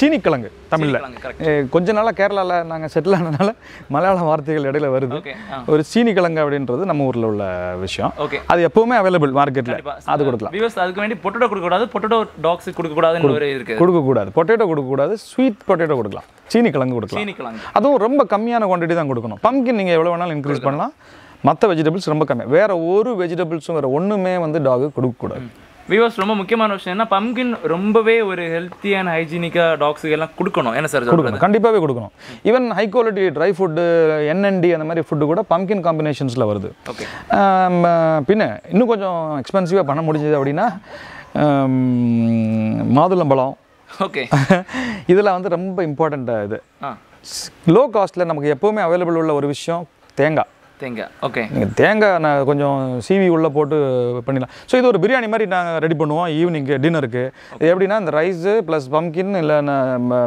சீனிக்கிழங்கு தமிழில் கொஞ்ச நாளாக கேரளாவில் நாங்கள் செட்டில் ஆனதுனால மலையாள வார்த்தைகள் இடையில வருது ஒரு சீனிக்கிழங்கு அப்படின்றது நம்ம ஊரில் உள்ள விஷயம் அது எப்பவுமே அவைலபிள் மார்க்கெட்டில் அது கொடுக்கலாம் அதுக்கு வேண்டி பொட்டேட்டோ கொடுக்கக்கூடாது பொட்டேட்டோ டாக்ஸ் கொடுக்கக்கூடாது கொடுக்கக்கூடாது பொட்டேட்டோ கொடுக்கக்கூடாது ஸ்வீட் பொட்டேட்டோ கொடுக்கலாம் சீனி கிழங்கு கொடுக்கலாம் அதுவும் ரொம்ப கம்மியான குவான்டிட்டி தான் கொடுக்கணும் பம்கின் நீங்கள் எவ்வளோ வேணாலும் இன்க்ரீஸ் பண்ணலாம் மற்ற வெஜிடபிள்ஸ் ரொம்ப கம்மி வேறு ஒரு வெஜிடபிள்ஸும் வேறு ஒன்றுமே வந்து டாகு கொடுக்கக்கூடாது வியூவர்ஸ் ரொம்ப முக்கியமான விஷயம் என்ன பம்கின் ரொம்பவே ஒரு ஹெல்த்தி அண்ட் ஹைஜீனிக்காக டாக்ஸுக்கு எல்லாம் கொடுக்கணும் என்ன சார் கொடுக்கணும் கண்டிப்பாகவே கொடுக்கணும் even high quality dry food என்என்டி அந்த மாதிரி ஃபுட்டு கூட பம்கின் காம்பினேஷன்ஸில் வருது ஓகே பின்ன இன்னும் கொஞ்சம் எக்ஸ்பென்சிவாக பண்ண முடிஞ்சது அப்படின்னா மாதுளம்பழம் ஓகே இதில் வந்து ரொம்ப இம்பார்ட்டண்ட்டாக இது லோ காஸ்ட்டில் நமக்கு எப்போவுமே அவைலபிள் உள்ள ஒரு விஷயம் தேங்காய் தேங்காய் ஓகே நீங்கள் தேங்காய் நான் கொஞ்சம் சீவி உள்ளே போட்டு பண்ணிடலாம் ஸோ இது ஒரு பிரியாணி மாதிரி நாங்கள் ரெடி பண்ணுவோம் ஈவினிங்கு டின்னருக்கு இது எப்படின்னா இந்த ரைஸு ப்ளஸ் பம்கின் இல்லைன்னா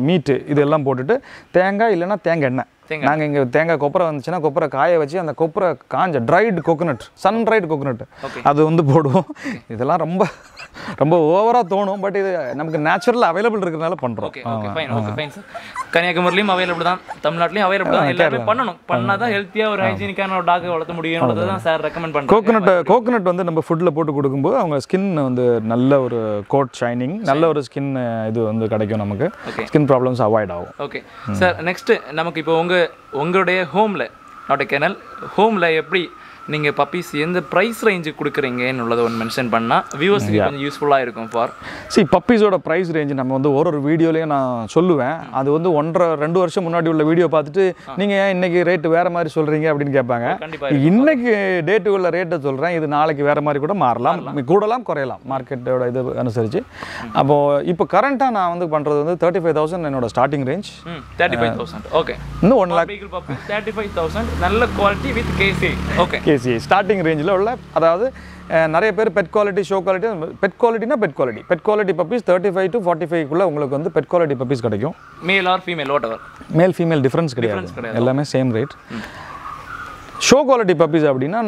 மீட்டு இதெல்லாம் போட்டுட்டு தேங்காய் இல்லைன்னா தேங்காய் எண்ணெய் நாங்கள் இங்கே தேங்காய் கொப்பரை வந்துச்சுன்னா கொப்பரை காய வச்சு அந்த கொப்பரை காஞ்ச dried coconut sun dried coconut அது வந்து போடுவோம் இதெல்லாம் ரொம்ப ரொம்ப ஓவராக தோணும் பட் இது நமக்கு நேச்சுரலாக அவைலபிள் இருக்கிறதுனால பண்ணுறோம் கன்னியாகுமரிலையும் அவைலபிள் தான் தமிழ்நாட்டிலையும் அவைலபிள் தான் எல்லாருமே பண்ணணும் பண்ணால் தான் ஹெல்த்தியாக ஒரு ஹைஜீனிக்கான ஒரு டாக் வளர்த்த முடியும் தான் சார் ரெக்கமெண்ட் பண்ணுறேன் கோகோனட் கோகோனட் வந்து நம்ம ஃபுட்டில் போட்டு கொடுக்கும்போது அவங்க ஸ்கின் வந்து நல்ல ஒரு கோட் ஷைனிங் நல்ல ஒரு ஸ்கின் இது வந்து கிடைக்கும் நமக்கு ஸ்கின் ப்ராப்ளம்ஸ் அவாய்ட் ஆகும் ஓகே சார் நெக்ஸ்ட் நமக்கு இப்போ உங்கள் உங்களுடைய ஹோமில் நாட் எ கேனல் ஹோமில் எப்படி நீங்கள் பப்பீஸ் எந்த ப்ரைஸ் ரேஞ்சுக்கு கொடுக்குறீங்கன்னு உள்ளதை ஒன்று மென்ஷன் பண்ணால் வியூவர்ஸுக்கு கொஞ்சம் யூஸ்ஃபுல்லாக இருக்கும் ஃபார் சி பப்பீஸோட ப்ரைஸ் ரேஞ்சு நம்ம வந்து ஒரு ஒரு வீடியோலேயும் நான் சொல்லுவேன் அது வந்து ஒன்றரை ரெண்டு வருஷம் முன்னாடி உள்ள வீடியோ பார்த்துட்டு நீங்கள் ஏன் இன்றைக்கி ரேட்டு வேறு மாதிரி சொல்கிறீங்க அப்படின்னு கேட்பாங்க இன்றைக்கி டேட்டு உள்ள ரேட்டை சொல்கிறேன் இது நாளைக்கு வேறு மாதிரி கூட மாறலாம் கூடலாம் குறையலாம் மார்க்கெட்டோட இது அனுசரித்து அப்போது இப்போ கரண்ட்டாக நான் வந்து பண்ணுறது வந்து தேர்ட்டி ஃபைவ் தௌசண்ட் என்னோட starting range thirty five thousand okay இன்னும் one lakh thirty five thousand நல்ல quality with KC okay ABCI starting ரேஞ்சில் உள்ள அதாவது நிறைய பேர் pet quality show quality pet குவாலிட்டினா pet quality pet quality puppies thirty five to forty ஃபைவ்க்குள்ளே உங்களுக்கு வந்து பெட் குவாலிட்டி பப்பீஸ் கிடைக்கும் male or female ஓட்டவர் male female difference கிடையாது எல்லாமே same rate show quality puppies அப்படின்னா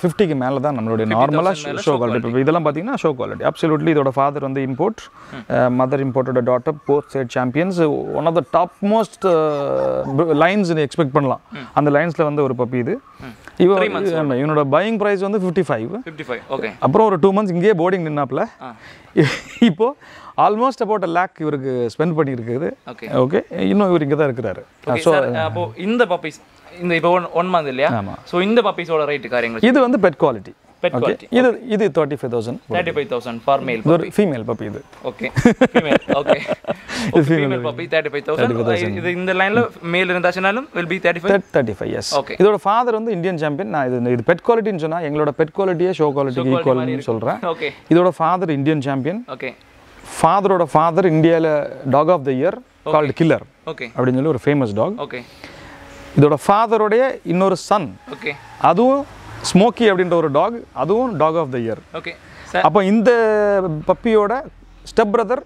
ஃபிஃப்டிக்கு மேலே தான் நம்மளுடைய நார்மலாக ஷோ குவாலிட்டி பப்பி இதெல்லாம் பார்த்தீங்கன்னா ஷோ குவாலிட்டி அப்சல்யூட்லி இதோட ஃபாதர் வந்து இம்போர்ட் மதர் இம்போர்ட்டோட daughter four side champions one of the topmost lines expect பண்ணலாம் அந்த லைன்ஸில் வந்து ஒரு பப்பி இது இவன் இவனோட பையிங் ப்ரைஸ் வந்து ஃபிஃப்டி ஃபைவ் ஓகே அப்புறம் ஒரு டூ மந்த்ஸ் இங்கேயே போர்டிங் நின்னாப்பில் இப்போது ஆல்மோஸ்ட் அபவுட் அ லேக் இவருக்கு ஸ்பெண்ட் பண்ணியிருக்குது ஓகே இன்னும் இவர் இங்கே தான் இருக்கிறாரு ஸோ இந்த பப்பீஸ் இந்த இப்போ ஒன் ஒன் மந்த் இல்லையா ஆமாம் ஸோ இந்த பப்பீஸோட ரேட்டு காரியங்கள் இது வந்து பெட் குவாலிட்டி பெட் குவாலிட்டி இது இது thirty five thousand thirty five thousand for மேல் ஒரு ஃபீமேல் பப்பி இது okay female puppy thirty five thousand இது இந்த லைனில் மேல் இருந்தாச்சுனாலும் will be thirty five thirty five yes okay இதோட ஃபாதர் வந்து இந்தியன் சாம்பியன் நான் இது இது பெட் குவாலிட்டின்னு சொன்னால் எங்களோட பெட் குவாலிட்டியே ஷோ குவாலிட்டி ஈக்குவல்னு சொல்கிறேன் ஓகே இதோட ஃபாதர் இந்தியன் சாம்பியன் ஓகே ஃபாதரோட ஃபாதர் இந்தியாவில் dog of the year called Killer okay அப்படின்னு சொல்லி ஒரு ஃபேமஸ் டாக் ஓகே இதோட ஃபாதருடைய இன்னொரு சன் ஓகே அதுவும் ஸ்மோக்கி அப்படின்ற ஒரு டாக் அதுவும் dog of the year okay அப்போ இந்த பப்பியோட step brother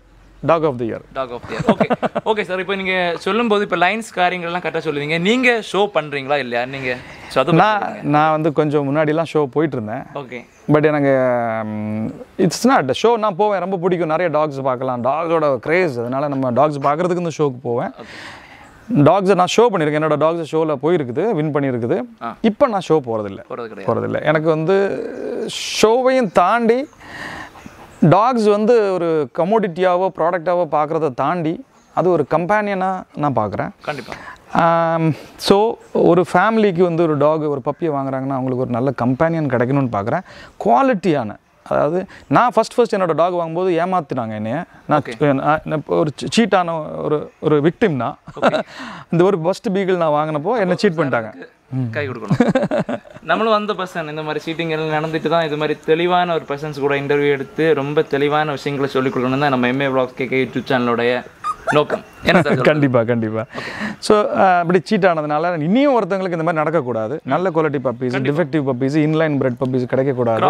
dog of the year dog of the year okay okay sir இப்போ நீங்கள் சொல்லும்போது இப்போ லைன்ஸ் காரியங்கள்லாம் கரெக்டாக சொல்லுவீங்க நீங்கள் ஷோ பண்ணுறீங்களா இல்லையா நீங்கள் ஸோ அது நான் நான் வந்து கொஞ்சம் முன்னாடிலாம் ஷோ போயிட்டு இருந்தேன் ஓகே பட் எனக்கு இட்ஸ் நாட் ஷோ நான் போவேன் ரொம்ப பிடிக்கும் நிறைய டாக்ஸ் பார்க்கலாம் டாக்ஸோட கிரேஸ் அதனால் நம்ம டாக்ஸ் பார்க்குறதுக்கு இந்த ஷோக்கு போவேன் டாக்ஸை நான் ஷோ பண்ணியிருக்கேன் என்னோட டாக்ஸை ஷோவில் போயிருக்குது வின் பண்ணியிருக்குது இப்போ நான் ஷோ போகிறதில்ல போகிறதில்ல எனக்கு வந்து ஷோவையும் தாண்டி டாக்ஸ் வந்து ஒரு கமோடிட்டியாவோ ப்ராடக்டாவோ பார்க்குறத தாண்டி அது ஒரு கம்பேனியனாக நான் பார்க்குறேன் கண்டிப்பாக ஸோ ஒரு ஃபேமிலிக்கு வந்து ஒரு டாக் ஒரு பப்பியை வாங்குறாங்கன்னா அவங்களுக்கு ஒரு நல்ல கம்பேனியன் கிடைக்கணும்னு பார்க்குறேன் குவாலிட்டியான அதாவது நான் ஃபஸ்ட் ஃபஸ்ட் என்னோடய டாக் வாங்கும்போது ஏமாத்தினாங்க என்னைய நான் ஒரு சீட்டான ஒரு ஒரு விக்டிம் தான் இந்த ஒரு ஃபஸ்ட் பீகிள் நான் வாங்கினப்போ என்னை சீட் பண்ணிட்டாங்க கை கொடுக்கணும் நம்மளும் வந்த பர்சன் இந்த மாதிரி சீட்டிங் எல்லாம் நடந்துட்டு தான் இது மாதிரி தெளிவான ஒரு பர்சன்ஸ் கூட இன்டர்வியூ எடுத்து ரொம்ப தெளிவான விஷயங்களை சொல்லிக் கொடுக்கணும் தான் நம்ம எம்ஏ பிளாக்ஸ் கேட்க யூடியூப் சேனலோடைய நோக்கம் கண்டிப்பா கண்டிப்பா ஸோ அப்படி சீட் ஆனதுனால இன்னும் ஒருத்தங்களுக்கு இந்த மாதிரி நடக்கக்கூடாது நல்ல quality puppies defective puppies inline bred puppies கிடைக்கக்கூடாது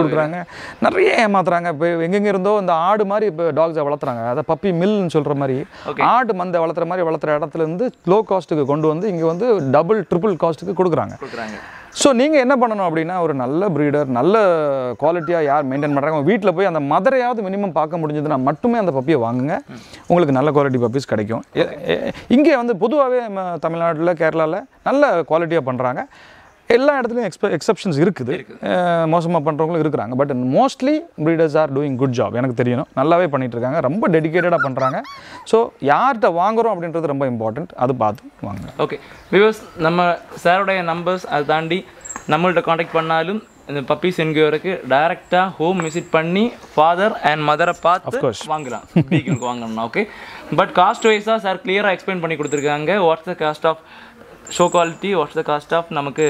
கொடுக்குறாங்க நிறைய ஏமாத்துறாங்க இப்போ எங்கெங்க இருந்தோ இந்த ஆடு மாதிரி இப்போ டாக்ஸை வளர்த்துறாங்க அதை பப்பி மில்னு சொல்ற மாதிரி ஆடு மந்தை வளர்த்துற மாதிரி வளர்த்துற இடத்துல இருந்து லோ காஸ்ட்டுக்கு கொண்டு வந்து இங்கே வந்து டபுள் ட்ரிபிள் காஸ்ட்டுக்கு கொடுக்குறாங்க ஸோ நீங்கள் என்ன பண்ணணும் அப்படின்னா ஒரு நல்ல ப்ரீடர் நல்ல குவாலிட்டியாக யார் மெயின்டைன் பண்ணுறாங்க வீட்டில் போய் அந்த மதரையாவது மினிமம் பார்க்க முடிஞ்சதுன்னா மட்டுமே அந்த பப்பியை வாங்குங்க உங்களுக்கு நல்ல குவாலிட்டி பப்பீஸ் கிடைக்கும் இங்கே வந்து பொதுவாகவே தமிழ்நாட்டில் கேரளாவில் நல்ல குவாலிட்டியாக பண்ணுறாங்க எல்லா இடத்துலையும் எக்ஸ்ப எக்ஸப்ஷன்ஸ் இருக்குது மோசமாக பண்ணுறவங்களும் இருக்கிறாங்க but mostly breeders are doing good job எனக்கு தெரியணும் நல்லாவே பண்ணிகிட்டு இருக்காங்க ரொம்ப டெடிக்கேட்டடாக பண்ணுறாங்க ஸோ யார்கிட்ட வாங்குகிறோம் அப்படின்றது ரொம்ப இம்பார்ட்டண்ட் அது பார்த்து வாங்க ஓகே பிகாஸ் நம்ம சாருடைய நம்பர்ஸ் அதை தாண்டி நம்மள்கிட்ட காண்டாக்ட் பண்ணாலும் இந்த பப்பீஸ் என்கிறவருக்கு டைரெக்டாக ஹோம் விசிட் பண்ணி ஃபாதர் அண்ட் மதரை பார்த்து வாங்கலாம் வீக்கிலுக்கு வாங்கணும்னா ஓகே பட் காஸ்ட் வைஸாக சார் கிளியராக எக்ஸ்பிளைன் பண்ணி கொடுத்துருக்காங்க what's the cost of show quality what's the cost of நமக்கு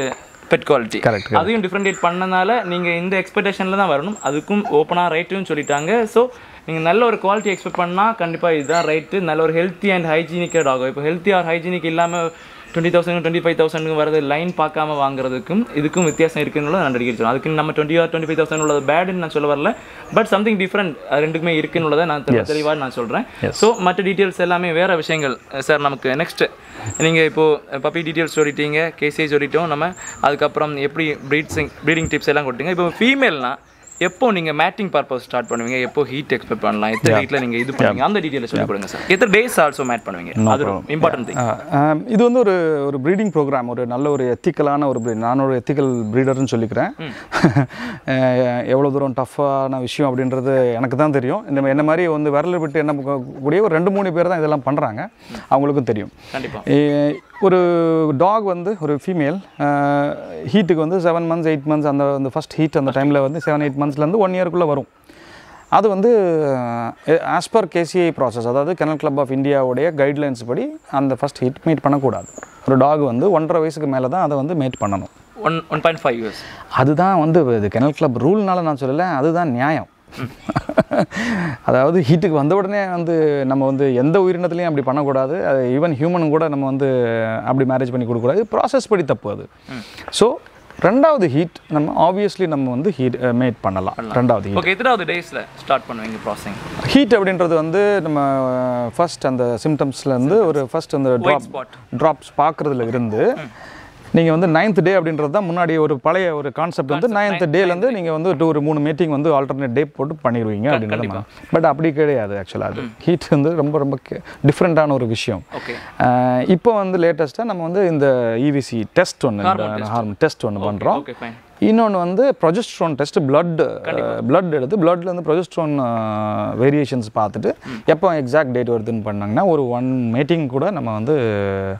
பெட் குவாலிட்டி கரெக்ட் அதையும் டிஃப்ரெண்டேட் பண்ணனால நீங்கள் இந்த எக்ஸ்பெக்டேஷனில் தான் வரணும் அதுக்கும் ஓப்பனாக ரேட்டும் சொல்லிட்டாங்க ஸோ நீங்கள் நல்ல ஒரு குவாலிட்டி எக்ஸ்பெக்ட் பண்ணால் கண்டிப்பாக இதுதான் ரைட்டு நல்ல ஒரு ஹெல்த்தி அண்ட் ஹைஜீனிக் டாகும் இப்போ ஹெல்த்தி ஆர் ஹைஜீனிக் இல்லாமல் twenty thousand twenty five thousand வரது லைன் பார்க்காம வாங்குறதுக்கும் இதுக்கும் வித்தியாசம் இருக்குன்னு நான் அடிக்கடி அதுக்கு நம்ம twenty or twenty five thousand உள்ளது பேடுன்னு நான் சொல்ல வரல பட் சம்திங் டிஃப்ரெண்ட் ரெண்டுக்குமே இருக்குன்னு உள்ளதை நான் தெளிவாக நான் சொல்கிறேன் ஸோ மற்ற டீட்டெயில்ஸ் எல்லாமே வேறு விஷயங்கள் சார் நமக்கு நெக்ஸ்ட் நீங்கள் இப்போது பப்பி டீட்டெயில்ஸ் சொல்லிட்டீங்க கேசிஐ சொல்லிட்டோம் நம்ம அதுக்கப்புறம் எப்படி ப்ரீட்ஸிங் ப்ரீடிங் டிப்ஸ் எல்லாம் கொடுத்தீங்க இப்போ ஃபீமேல்னால் எப்போ நீங்க மேட்டிங் பர்பஸ் ஸ்டார்ட் பண்ணுவீங்க எப்போ ஹீட் எக்ஸ்பெக்ட் பண்ணலாம் எத்தனை ஹீட்ல நீங்க இது பண்ணுவீங்க அந்த டீடைல்ஸ் சொல்லி கொடுங்க சார் எத்தனை டேஸ் ஆல்சோ மேட் பண்ணுவீங்க அது இம்பார்ட்டன்ட் uh, um, இது வந்து ஒரு ஒரு ப்ரீடிங் ப்ரோக்ராம் ஒரு நல்ல ஒரு எத்திக்கலான ஒரு ப்ரீட் நான் ஒரு எத்திக்கல் ப்ரீடர்னு சொல்லிக்கிறேன் எவ்வளோ தூரம் டஃப்பான விஷயம் அப்படின்றது எனக்கு தான் தெரியும் இந்த என்ன மாதிரி வந்து விரல விட்டு என்ன கூடிய ஒரு ரெண்டு மூணு பேர் தான் இதெல்லாம் பண்ணுறாங்க அவங்களுக்கும் தெரியும் ஒரு டாக் வந்து ஒரு ஃபீமேல் ஹீட்டுக்கு வந்து செவன் மந்த்ஸ் எயிட் மந்த்ஸ் அந்த ஃபஸ்ட் ஹீட் அந்த டைமில் வந்து செவன் எயிட் மந்த்ஸ் மந்த்ஸ்லேருந்து ஒன் இயருக்குள்ளே வரும் அது வந்து ஆஸ் பர் கேசிஐ ப்ராசஸ் அதாவது கெனல் கிளப் ஆஃப் இந்தியாவுடைய கைட்லைன்ஸ் படி அந்த ஃபஸ்ட் ஹிட் மீட் பண்ணக்கூடாது ஒரு டாக் வந்து ஒன்றரை வயசுக்கு மேலே தான் அதை வந்து மீட் பண்ணணும் one one point five years அதுதான் வந்து இது கெனல் கிளப் ரூல்னால நான் சொல்லலை அதுதான் நியாயம் அதாவது ஹீட்டுக்கு வந்த உடனே வந்து நம்ம வந்து எந்த உயிரினத்துலையும் அப்படி பண்ணக்கூடாது அது ஈவன் ஹியூமன் கூட நம்ம வந்து அப்படி மேரேஜ் பண்ணி கொடுக்கக்கூடாது ப்ராசஸ் படி தப்பு அது ஸோ ரெண்டாவது ஹீட் நம்ம ஆப்வியஸ்லி நம்ம வந்து ஹீட் மேட் பண்ணலாம் ரெண்டாவது ஹீட் ஓகே எத்தனாவது டேஸில் ஸ்டார்ட் பண்ணுவீங்க ப்ராசஸிங் ஹீட் அப்படின்றது வந்து நம்ம ஃபர்ஸ்ட் அந்த சிம்டம்ஸ்லேருந்து ஒரு ஃபர்ஸ்ட் அந்த ட்ராப் ட்ராப்ஸ் பார்க்குறதுல இருந்து நீங்கள் வந்து நைன்த் டே அப்படின்றது தான் முன்னாடி ஒரு பழைய ஒரு கான்செப்ட் வந்து நைன்த் டேலேருந்து நீங்கள் வந்து டூ ஒரு மூணு மீட்டிங் வந்து ஆல்டர்னேட் டே போட்டு பண்ணிடுவீங்க அப்படின்றது பட் அப்படி கிடையாது ஆக்சுவலாக அது ஹீட் வந்து ரொம்ப ரொம்ப டிஃப்ரெண்ட்டான ஒரு விஷயம் இப்போ வந்து லேட்டஸ்ட்டாக நம்ம வந்து இந்த இவிசி டெஸ்ட் ஒன்று டெஸ்ட் ஒன்று பண்ணுறோம் இன்னொன்று வந்து ப்ரொஜெஸ்ட்ரோன் டெஸ்ட் பிளட் பிளட் எடுத்து வந்து ப்ரொஜெஸ்ட்ரோன் வேரியேஷன்ஸ் பார்த்துட்டு எப்போ எக்ஸாக்ட் டேட் வருதுன்னு பண்ணாங்கன்னா ஒரு ஒன் மீட்டிங் கூட நம்ம வந்து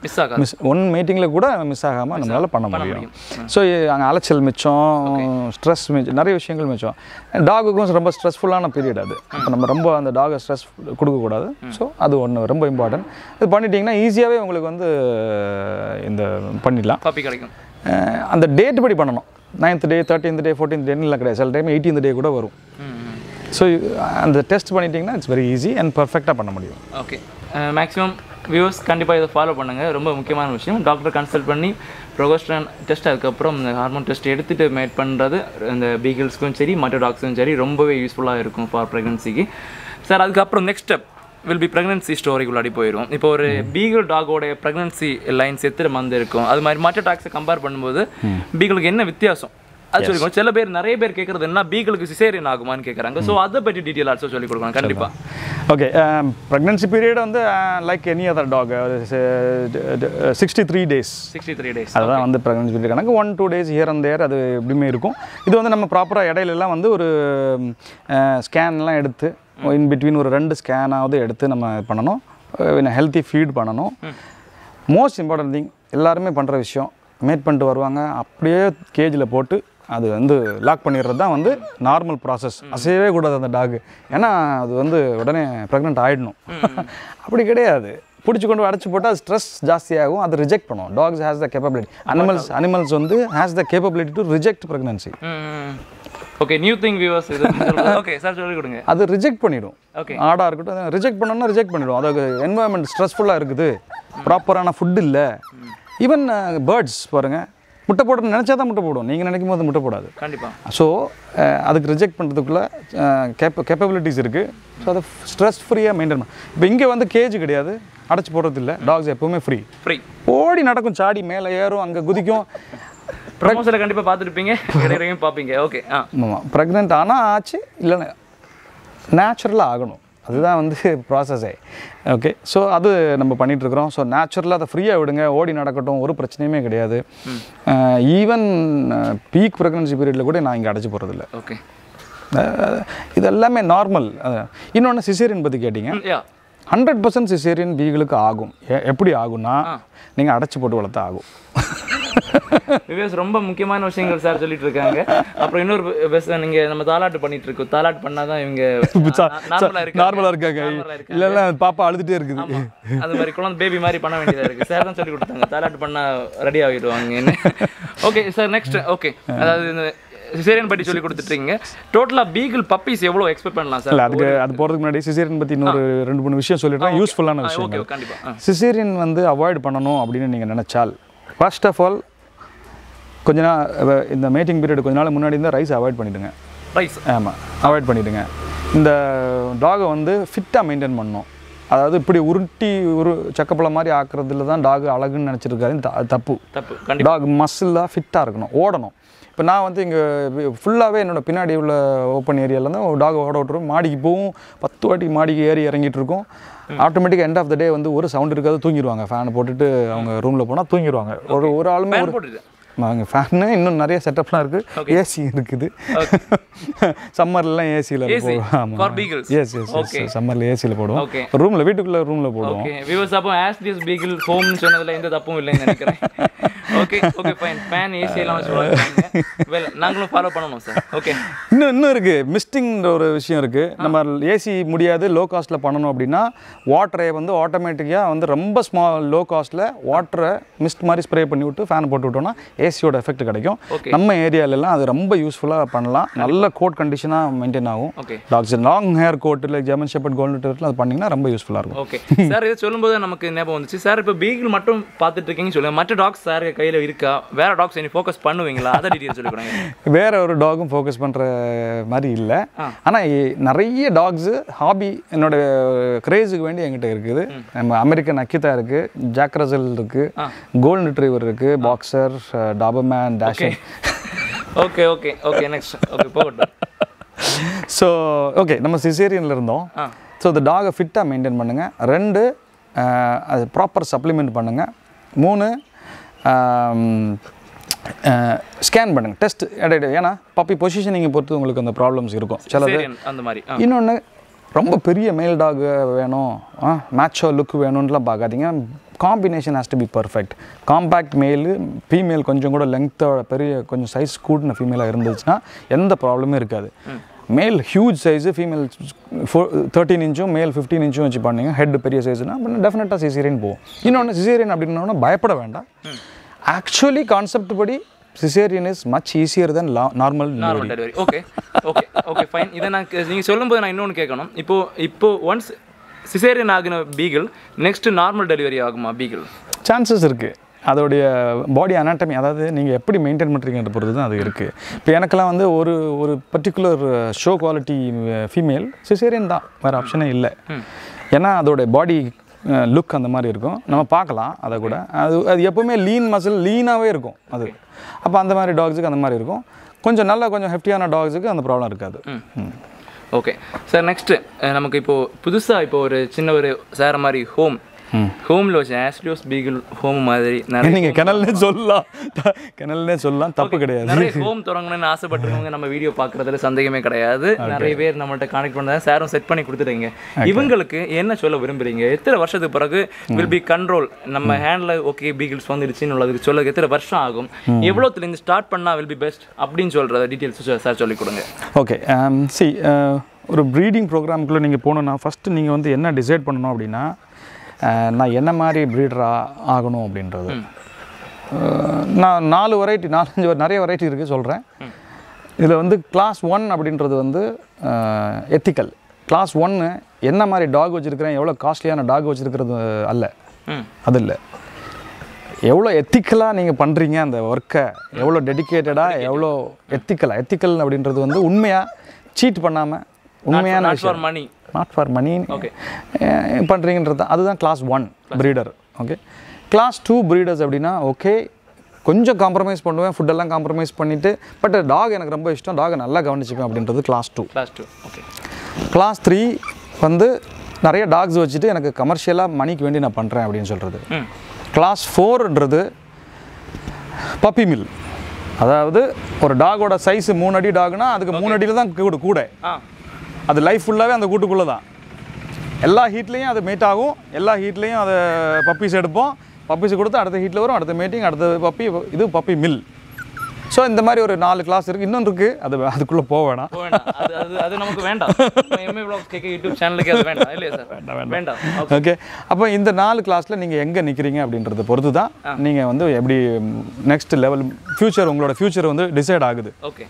மிஸ் ஆகாது மிஸ் ஒன் மீட்டிங்கில் கூட மிஸ் ஆகாமல் நம்மளால் பண்ண முடியும் ஸோ அங்கே அலைச்சல் மிச்சம் ஸ்ட்ரெஸ் மிச்சம் நிறைய விஷயங்கள் மிச்சம் டாகுக்கும் ரொம்ப ஸ்ட்ரெஸ்ஃபுல்லான பீரியட் அது இப்போ நம்ம ரொம்ப அந்த டாகை ஸ்ட்ரெஸ் கொடுக்கக்கூடாது ஸோ அது ஒன்று ரொம்ப இம்பார்ட்டன்ட் இது பண்ணிட்டீங்கன்னா ஈஸியாகவே உங்களுக்கு வந்து இந்த பண்ணிடலாம் அந்த டேட் படி பண்ணணும் ninth day thirteenth day fourteenth டேன்னு கிடையாது சில டைம் எயிட்டீன் டே கூட வரும் ஸோ அந்த டெஸ்ட் பண்ணிட்டீங்கன்னா இட்ஸ் வெரி ஈஸி அண்ட் பர்ஃபெக்டாக பண்ண முடியும் ஓகே மேக்ஸிமம் வியூஸ் கண்டிப்பாக இதை ஃபாலோ பண்ணுங்கள் ரொம்ப முக்கியமான விஷயம் டாக்டர் கன்சல்ட் பண்ணி ப்ரொகோஸ்ட்ரான் டெஸ்ட் அதுக்கப்புறம் இந்த ஹார்மோன் டெஸ்ட் எடுத்துகிட்டு மேட் பண்ணுறது இந்த பீகிள்ஸ்க்கும் சரி மற்ற டாக்ஸுக்கும் சரி ரொம்பவே யூஸ்ஃபுல்லாக இருக்கும் ஃபார் ப்ரெக்னன்சிக்கு சார் அதுக்கப்புறம் next step will be pregnancy ஸ்டோரிக்குள்ளாடி போயிடும் இப்போ ஒரு பீகிள் டாகோட ப்ரெக்னன்சி லைன்ஸ் எத்தனை மந்த் இருக்கும் அது மாதிரி மற்ற டாக்ஸை கம்பேர் பண்ணும்போது பீகளுக்கு என்ன வித்தியாசம் அது சொல்லிக்கணும் சில பேர் நிறைய பேர் கேட்கறது என்ன பீகளுக்கு சிசேரியன் ஆகுமான்னு கேட்குறாங்க ஸோ அதை பற்றி டீட்டெயில் ஆல்சோ சொல்லி கொடுக்கணும் கண்டிப்பாக ஓகே ப்ரெக்னன்சி பீரியட் வந்து like any other dog sixty three days sixty three days அதுதான் வந்து ப்ரெக்னன்சி பீரியட் கணக்கு one two days here and there அது எப்படியுமே இருக்கும் இது வந்து நம்ம ப்ராப்பராக இடையிலலாம் வந்து ஒரு ஸ்கேன்லாம் um, uh, எடுத்து இன் பிட்வீன் ஒரு ரெண்டு ஸ்கேனாவது எடுத்து நம்ம பண்ணணும் ஹெல்த்தி ஃபீட் பண்ணணும் மோஸ்ட் இம்பார்ட்டன் திங் எல்லாருமே பண்ணுற விஷயம் மேட் பண்ணிட்டு வருவாங்க அப்படியே கேஜில் போட்டு அது வந்து லாக் பண்ணிடுறது தான் வந்து நார்மல் ப்ராசஸ் அசையவே கூடாது அந்த டாக் ஏன்னா அது வந்து உடனே ப்ரெக்னென்ட் ஆகிடணும் அப்படி கிடையாது பிடிச்சி கொண்டு அடைச்சி போட்டால் ஸ்ட்ரெஸ் ஜாஸ்தியாகும் அது ரிஜெக்ட் பண்ணும் dogs has the capability animals animals வந்து has the capability to reject pregnancy okay new thing viewers இது ஓகே சார் சொல்லி கொடுங்க அது ரிஜெக்ட் பண்ணிடும் ஓகே ஆடாக இருக்கட்டும் ரிஜெக்ட் பண்ணோம்னா ரிஜெக்ட் பண்ணிடும் அது என்வாயன்மெண்ட் ஸ்ட்ரெஸ்ஃபுல்லாக இருக்குது ப்ராப்பரான ஃபுட் இல்லை ஈவன் பேர்ட்ஸ் பாருங்கள் முட்டை போட நினச்சா தான் முட்டை போடும் நீங்கள் நினைக்கும் போது முட்டை போடாது கண்டிப்பாக ஸோ uh, அதுக்கு ரிஜெக்ட் பண்ணுறதுக்குள்ளே கேப்ப கேப்பபிலிட்டிஸ் இருக்குது ஸோ அதை ஸ்ட்ரெஸ் ஃப்ரீயாக மெயின்டைன் பண்ண இப்போ இங்கே வந்து கேஜ் கிடையாது அடைச்சி போடுறது இல்லை டாக்ஸ் எப்போவுமே ஃப்ரீ ஃப்ரீ ஓடி நடக்கும் சாடி மேலே ஏறும் அங்கே குதிக்கும் ப்ரமோஷனில் கண்டிப்பாக பார்த்துருப்பீங்க கிடைக்கிறவங்க பார்ப்பீங்க ஓகே ஆ ஆமாம் ப்ரெக்னென்ட் ஆனால் ஆச்சு இல்லைன்னா நேச்சுரலாக ஆகணும் அதுதான் வந்து ப்ராசஸே ஓகே ஸோ அது நம்ம பண்ணிகிட்ருக்குறோம் ஸோ நேச்சுரலாக அதை ஃப்ரீயாக விடுங்க ஓடி நடக்கட்டும் ஒரு பிரச்சனையுமே கிடையாது ஈவன் பீக் ப்ரெக்னன்சி பீரியடில் கூட நான் இங்கே அடைச்சி போகிறதில்ல ஓகே இது எல்லாமே நார்மல் இன்னொன்று சிசேரியன் பற்றி கேட்டிங்க ஹண்ட்ரட் பர்சன்ட் சிசேரியன் பீகளுக்கு ஆகும் எப்படி ஆகும்னா நீங்கள் அடைச்சி போட்டு வளர்த்த ஆகும் விவேஸ் ரொம்ப முக்கியமான விஷயங்கள் சார் சொல்லிட்டு இருக்காங்க அப்புறம் இன்னொரு பெஸ்ட் நீங்க நம்ம தாலாட்டு பண்ணிட்டு இருக்கோம் தாலாட்டு பண்ணாதான் இவங்க நார்மலா இருக்காங்க இல்ல இல்ல பாப்பா அழுதுட்டே இருக்குது அது மாதிரி குழந்தை பேபி மாதிரி பண்ண வேண்டியதா இருக்கு சார் தான் சொல்லி கொடுத்தாங்க தாலாட்டு பண்ணா ரெடி ஆகிடுவாங்க ஓகே சார் நெக்ஸ்ட் ஓகே அதாவது சிசேரியன் பற்றி சொல்லி கொடுத்துட்டீங்க டோட்டலாக பீகிள் பப்பீஸ் எவ்வளோ எக்ஸ்பெக்ட் பண்ணலாம் சார் அதுக்கு அது போகிறதுக்கு முன்னாடி சிசேரியன் பற்றி இன்னொரு ரெண்டு மூணு விஷயம் சொல்லிடுறேன் யூஸ்ஃபுல்லான விஷயம் கண்டிப்பாக சிசேரியன் வந்து அவாய்ட் பண்ணணும் அப்படின்னு நீங்கள் நினச்சால் ஃபர்ஸ்ட் ஆஃப் ஆல் கொஞ்ச நாள் இந்த மேட்டிங் பீரியட் கொஞ்ச நாள் முன்னாடி இருந்தால் ரைஸ் அவாய்ட் பண்ணிடுங்க ரைஸ் ஆமாம் அவாய்ட் பண்ணிவிடுங்க இந்த டாகை வந்து ஃபிட்டாக மெயின்டைன் பண்ணணும் அதாவது இப்படி உருட்டி ஒரு சக்கப்பளம் மாதிரி ஆக்குறதுல தான் டாக் அழகுன்னு நினச்சிருக்காரு தப்பு தப்பு டாக் மசிலாக ஃபிட்டாக இருக்கணும் ஓடணும் இப்போ நான் வந்து இங்கே ஃபுல்லாகவே என்னோடய பின்னாடி உள்ள ஓப்பன் ஏரியாவில் தான் ஒரு டாக் ஓட விட்ருவோம் மாடிக்கு போகும் பத்து வாட்டி மாடிக்கு ஏறி இறங்கிட்டு இருக்கும் ஆட்டோமேட்டிக்காக எண்ட் ஆஃப் த டே வந்து ஒரு சவுண்ட் இருக்காது தூங்கிடுவாங்க ஃபேன் போட்டுட்டு அவங்க ரூமில் போனால் தூங்கிடுவாங்க ஒரு ஒரு ஆளுமே ஒரு வாங்க ஃபேனு இன்னும் நிறைய செட்டப்லாம் இருக்குது ஏசி இருக்குது சம்மர்லாம் ஏசியில் ஆமாம் எஸ் எஸ் எஸ் சம்மரில் ஏசியில் போடுவோம் ரூமில் வீட்டுக்குள்ளே ரூமில் போடுவோம் விவசாயம் ஆஸ் திஸ் பீகிள் ஹோம்னு சொன்னதில் எந்த தப்பும் இல்லைன்னு நினைக்கிறேன் ஓகே ஓகே ஃபைன் பேன் ஏசியெல்லாம் வச்சு வெல் நாங்களும் ஃபாலோ பண்ணணும் சார் ஓகே இன்னும் இன்னும் இருக்குது மிஸ்டிங்கிற ஒரு விஷயம் இருக்குது நம்ம ஏசி முடியாது லோ காஸ்ட்டில் பண்ணணும் அப்படின்னா வாட்டரை வந்து ஆட்டோமேட்டிக்காக வந்து ரொம்ப ஸ்மால் லோ காஸ்ட்டில் வாட்டரை மிஸ்ட் மாதிரி ஸ்ப்ரே பண்ணி விட்டு ஃபேன் போட்டு விட்டோம்னா ஏசியோட எஃபெக்ட் கிடைக்கும் நம்ம ஏரியாலெல்லாம் அது ரொம்ப யூஸ்ஃபுல்லாக பண்ணலாம் நல்ல கோட் கண்டிஷனாக மெயின்டைன் ஆகும் டாக்ஸ் லாங் ஹேர் கோட்டில் ஜெர்மன் ஷெப்பர்ட் கோல்டு அது பண்ணிங்கன்னா ரொம்ப யூஸ்ஃபுல்லாக இருக்கும் ஓகே சார் இது சொல்லும்போது நமக்கு ஞாபகம் வந்துச்சு சார் இப்போ பீகிள் மட்டும் பார்த்துட்டு இருக்கீங்கன்னு சொல்லுங்கள் மற்ற டாக்ஸ் சார் கையில் இருக்கா வேறு டாக்ஸ் இனி ஃபோக்கஸ் பண்ணுவீங்களா அதை டீட்டெயில் சொல்லிக்கணும் வேறு ஒரு டாகும் ஃபோக்கஸ் பண்ணுற மாதிரி இல்லை ஆனால் நிறைய டாக்ஸு ஹாபி என்னோட கிரேஸுக்கு வேண்டி என்கிட்ட இருக்குது நம்ம அமெரிக்கன் அக்கிதா இருக்குது ஜாக்ரஸல் இருக்குது கோல்டன் ரிட்ரீவர் இருக்குது பாக்ஸர் டாபர்மேன் டேஷே okay okay okay next okay போகட்டும் ஸோ ஓகே நம்ம சிசேரியனில் இருந்தோம் ஸோ இந்த டாகை ஃபிட்டாக மெயின்டைன் பண்ணுங்கள் ரெண்டு அது ப்ராப்பர் சப்ளிமெண்ட் பண்ணுங்கள் மூணு ஸ்கேன் பண்ணுங்கள் டெஸ்ட் இடையிட ஏன்னா பப்பி பொசிஷனிங்கை பொறுத்து உங்களுக்கு அந்த ப்ராப்ளம்ஸ் இருக்கும் சிலது அந்த மாதிரி இன்னொன்று ரொம்ப பெரிய மேல் டாக் வேணும் மேட்சோ லுக் வேணும்லாம் பார்க்காதீங்க combination has to be perfect compact male female கொஞ்சம் கூட லெங்க்த்தோட பெரிய கொஞ்சம் சைஸ் கூட்டின ஃபீமேலாக இருந்துச்சுன்னா எந்த ப்ராப்ளமும் இருக்காது மேல் ஹியூஜ் சைஸு ஃபீமேல் ஃபோ தேர்ட்டின் இன்ச்சும் மேல் ஃபிஃப்டீன் இன்ச்சும் வச்சு பண்ணீங்க ஹெட் பெரிய சைஸ்னால் டெஃபினட்டாக சிசீரியன் போகும் இன்னொன்று சிசீரியன் அப்படின்னா பயப்பட வேண்டாம் ஆக்சுவலி கான்செப்ட் படி caesarean is much easier then normal normal delivery okay okay okay fine இதை நான் நீங்கள் சொல்லும்போது நான் இன்னொன்று கேட்கணும் இப்போது இப்போது ஒன்ஸ் சிசேரியன் ஆகின பீகிள் நெக்ஸ்ட் நார்மல் டெலிவரி ஆகுமா பீகிள் சான்சஸ் இருக்குது அதோடைய பாடி அனாட்டமி அதாவது நீங்கள் எப்படி மெயின்டைன் பண்ணுறீங்கன்ற பொறுத்து தான் அது இருக்குது இப்போ எனக்கெல்லாம் வந்து ஒரு ஒரு particular show quality female caesarean தான் வேறு ஆப்ஷனே இல்லை ஏன்னா அதோடைய பாடி லுக் அந்த மாதிரி இருக்கும் நம்ம பார்க்கலாம் அதை கூட அது அது எப்போவுமே லீன் மசில் லீனாகவே இருக்கும் அது அப்போ அந்த மாதிரி டாக்ஸுக்கு அந்த மாதிரி இருக்கும் கொஞ்சம் நல்லா கொஞ்சம் ஹெஃப்டியான டாக்ஸுக்கு அந்த ப்ராப்ளம் இருக்காது ஓகே சார் நெக்ஸ்ட்டு நமக்கு இப்போது புதுசாக இப்போ ஒரு சின்ன ஒரு சேர மாதிரி ஹோம் ஹோம் லோஷ் ஆஸ்ட்ரியோ ஸ்பீகிள் ஹோம் மாதிரி நிறைய நீங்கள் கிணல்னே சொல்லலாம் கிணல்னே சொல்லலாம் தப்பு கிடையாது நிறைய ஹோம் தொடங்கணும்னு ஆசைப்பட்டிருக்கவங்க நம்ம வீடியோ பார்க்குறதுல சந்தேகமே கிடையாது நிறைய பேர் நம்மள்ட்ட கான்டெக்ட் பண்ணாங்க சாரும் செட் பண்ணி கொடுத்துட்டீங்க இவங்களுக்கு என்ன சொல்ல விரும்புறீங்க எத்தனை வருஷத்துக்கு பிறகு வில் பி கண்ட்ரோல் நம்ம ஹேண்டில் ஓகே பீகிள்ஸ் வந்துடுச்சுன்னு உள்ளதுக்கு சொல்ல எத்தனை வருஷம் ஆகும் எவ்வளோத்துலேருந்து ஸ்டார்ட் பண்ணால் வில் பி பெஸ்ட் அப்படின்னு சொல்கிறத டீட்டெயில்ஸ் சார் சொல்லிக் கொடுங்க ஓகே சி um, uh, ஒரு ப்ரீடிங் ப்ரோக்ராமுக்குள்ளே நீங்கள் போகணுன்னா ஃபஸ்ட்டு நீங்கள் வந்து என்ன டிசைட் பண்ணணும் அப்படின்னா நான் என்ன மாதிரி ப்ரீடராக ஆகணும் அப்படின்றது நான் நாலு வெரைட்டி நாலஞ்சு நிறைய வெரைட்டி இருக்குது சொல்கிறேன் இதில் வந்து கிளாஸ் ஒன் அப்படின்றது வந்து எத்திக்கல் கிளாஸ் ஒன்று என்ன மாதிரி டாக் வச்சுருக்கிறேன் எவ்வளோ காஸ்ட்லியான டாக் வச்சுருக்கிறது அல்ல அது இல்லை எவ்வளோ எத்திக்கலாக நீங்கள் பண்ணுறீங்க அந்த ஒர்க்கை எவ்வளோ டெடிக்கேட்டடாக எவ்வளோ எத்திக்கலாக எத்திக்கல் அப்படின்றது வந்து உண்மையாக சீட் பண்ணாமல் உண்மையான money not for money eh, பண்ணுறீங்கன்றது அதுதான் class one breeder okay class two breeders அப்படின்னா ஓகே கொஞ்சம் காம்ப்ரமைஸ் பண்ணுவேன் ஃபுட்டெல்லாம் காம்ப்ரமைஸ் பண்ணிவிட்டு பட் டாக் எனக்கு ரொம்ப இஷ்டம் டாகை நல்லா கவனிச்சுக்கும் அப்படின்றது class two class two okay class three வந்து நிறைய டாக்ஸ் வச்சுட்டு எனக்கு கமர்ஷியலாக மணிக்கு வேண்டி நான் பண்ணுறேன் அப்படின்னு சொல்கிறது கிளாஸ் ஃபோர்ன்றது பப்பி மில் அதாவது ஒரு டாகோட சைஸ் மூணு அடி டாக்னா அதுக்கு மூணு அடியில் தான் கூட அது லைஃப் ஃபுல்லாகவே அந்த கூட்டுக்குள்ளே தான் எல்லா ஹீட்லேயும் அது மேட் ஆகும் எல்லா ஹீட்லேயும் அதை பப்பீஸ் எடுப்போம் பப்பீஸ் கொடுத்து அடுத்த ஹீட்டில் வரும் அடுத்த மீட்டிங் அடுத்த பப்பி இது பப்பி மில் ஸோ இந்த மாதிரி ஒரு நாலு கிளாஸ் இருக்குது இன்னும் இருக்குது அது அதுக்குள்ளே போக வேணாம் அது நமக்கு வேண்டாம் யூடியூப் சேனலுக்கு அது வேண்டாம் இல்லையா சார் வேண்டாம் வேண்டாம் ஓகே அப்போ இந்த நாலு கிளாஸில் நீங்கள் எங்கே நிற்கிறீங்க அப்படின்றத பொறுத்து தான் நீங்கள் வந்து எப்படி நெக்ஸ்ட் லெவல் ஃப்யூச்சர் உங்களோட ஃப்யூச்சர் வந்து டிசைட் ஆகுது okay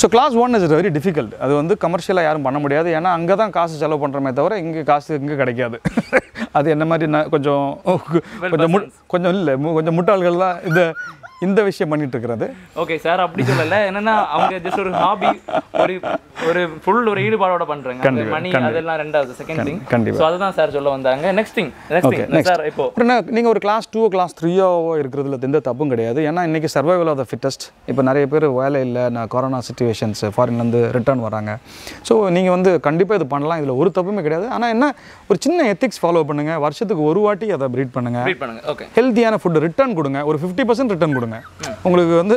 so class one is very difficult அது வந்து கமர்ஷியலாக யாரும் பண்ண முடியாது ஏன்னா அங்கே தான் காசு செலவு பண்ணுறமே தவிர இங்கே காசு இங்கே கிடைக்காது அது என்ன மாதிரி கொஞ்சம் கொஞ்சம் கொஞ்சம் இல்லை கொஞ்சம் தான் இந்த இந்த விஷயம் பண்ணிட்டு இருக்கிறது ஓகே சார் அப்படி சொல்லல என்னன்னா அவங்க ஜஸ்ட் ஒரு ஹாபி ஒரு ஒரு ஃபுல் ஒரு ஈடுபாடோட பண்றாங்க மணி அதெல்லாம் ரெண்டாவது செகண்ட் திங் கண்டிப்பா அதுதான் சார் சொல்ல வந்தாங்க next thing next thing sir இப்போ நீங்க ஒரு கிளாஸ் டூ கிளாஸ் ஓ இருக்கிறதுல எந்த தப்பும் கிடையாது ஏன்னா இன்னைக்கு சர்வைவல் ஆஃப் த ஃபிட்டஸ்ட் இப்போ நிறைய பேர் வேலை இல்ல நான் கொரோனா ஃபாரின்ல ஃபாரின்லேருந்து ரிட்டர்ன் வராங்க ஸோ நீங்க வந்து கண்டிப்பாக இது பண்ணலாம் இதில் ஒரு தப்புமே கிடையாது ஆனால் என்ன ஒரு சின்ன எத்திக்ஸ் ஃபாலோ பண்ணுங்க வருஷத்துக்கு ஒரு வாட்டி அதை ப்ரீட் பண்ணுங்க ப்ரீட் ஓகே ஹெல்தியான ஃபுட் ரிட்டர்ன் கொடுங்க ஒரு 50% பர்சன்ட் ரிட்டர்ன் கொடுங்க கொடுங்க உங்களுக்கு வந்து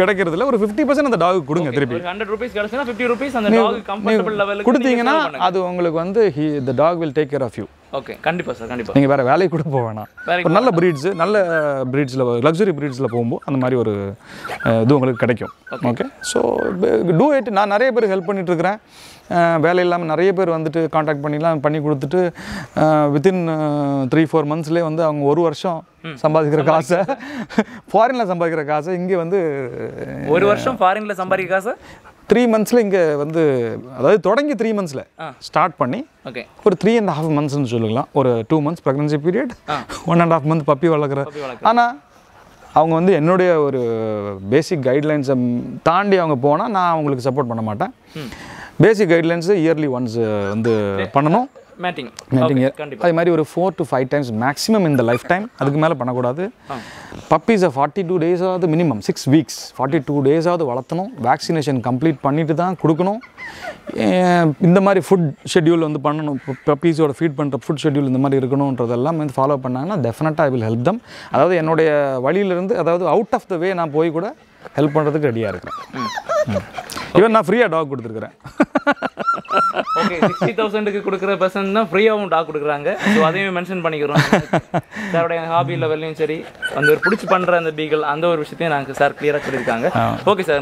கிடைக்கிறதுல ஒரு ஃபிஃப்டி பர்சன்ட் அந்த டாக் கொடுங்க திருப்பி ஹண்ட்ரட் ருபீஸ் கிடைச்சுன்னா ஃபிஃப்டி ருபீஸ் அந்த டாக் கம்ஃபர்டபுள் கொடுத்தீங்கன்னா அது உங்களுக்கு வந்து the dog will take care of you okay கண்டிப்பாக சார் கண்டிப்பாக நீங்கள் வேறு வேலைக்கு கூட போக வேணாம் நல்ல ப்ரீட்ஸ் நல்ல ப்ரீட்ஸில் லக்ஸுரி ப்ரீட்ஸில் போகும்போது அந்த மாதிரி ஒரு இது உங்களுக்கு கிடைக்கும் ஓகே ஸோ டூ இட் நான் நிறைய பேர் ஹெல்ப் பண்ணிட்டு இருக்கிறேன் வேலை இல்லாமல் நிறைய பேர் வந்துட்டு காண்டாக்ட் பண்ணிலாம் பண்ணி கொடுத்துட்டு வித்தின் த்ரீ ஃபோர் மந்த்ஸ்லேயே வந்து அவங்க ஒரு வருஷம் சம்பாதிக்கிற காசை ஃபாரினில் சம்பாதிக்கிற காசை இங்கே வந்து ஒரு வருஷம் ஃபாரினில் சம்பாதிக்கிற காசை த்ரீ மந்த்ஸில் இங்கே வந்து அதாவது தொடங்கி த்ரீ மந்த்ஸில் ஸ்டார்ட் பண்ணி ஓகே ஒரு த்ரீ அண்ட் ஹாஃப் மந்த்ஸ்னு சொல்லிக்கலாம் ஒரு two months pregnancy period one and half month puppy வளர்க்குற ஆனால் அவங்க வந்து என்னுடைய ஒரு பேசிக் கைட்லைன்ஸை தாண்டி அவங்க போனால் நான் அவங்களுக்கு சப்போர்ட் பண்ண மாட்டேன் பேசிக் கைட்லைன்ஸு இயர்லி ஒன்ஸ் வந்து பண்ணணும் மேட்டிங் மேட்டிங் அதே மாதிரி ஒரு four to five times maximum இந்த லைஃப் டைம் அதுக்கு மேலே பண்ணக்கூடாது பப்பீஸை ஃபார்ட்டி டூ டேஸாவது minimum six weeks forty two டேஸாவது வளர்த்தணும் வேக்சினேஷன் கம்ப்ளீட் பண்ணிட்டு தான் கொடுக்கணும் இந்த மாதிரி ஃபுட் ஷெட்யூல் வந்து பண்ணணும் பப்பீஸோட ஃபீட் பண்ணுற ஃபுட் ஷெட்யூல் இந்த மாதிரி இருக்கணுன்றதெல்லாம் வந்து ஃபாலோ பண்ணாங்கன்னா டெஃபினட்டாக ஐ வில் ஹெல்ப் தம் அதாவது என்னுடைய வழியிலேருந்து அதாவது அவுட் ஆஃப் த வே நான் போய் கூட ஹெல்ப் பண்ணுறதுக்கு ரெடியாக இருக்கேன் ஈவன் நான் ஃப்ரீயாக டாக் கொடுத்துருக்குறேன் சிக்ஸ்டி தௌசண்டுக்கு கொடுக்குற பர்சன் தான் ஃப்ரீயாகவும் டாக் கொடுக்குறாங்க ஸோ அதையும் மென்ஷன் பண்ணிக்கிறோம் சாருடைய ஹாபி லெவல்லையும் சரி அந்த ஒரு பிடிச்சி பண்ணுற அந்த பீகள் அந்த ஒரு விஷயத்தையும் நாங்கள் சார் கிளியராக சொல்லியிருக்காங்க ஓகே சார்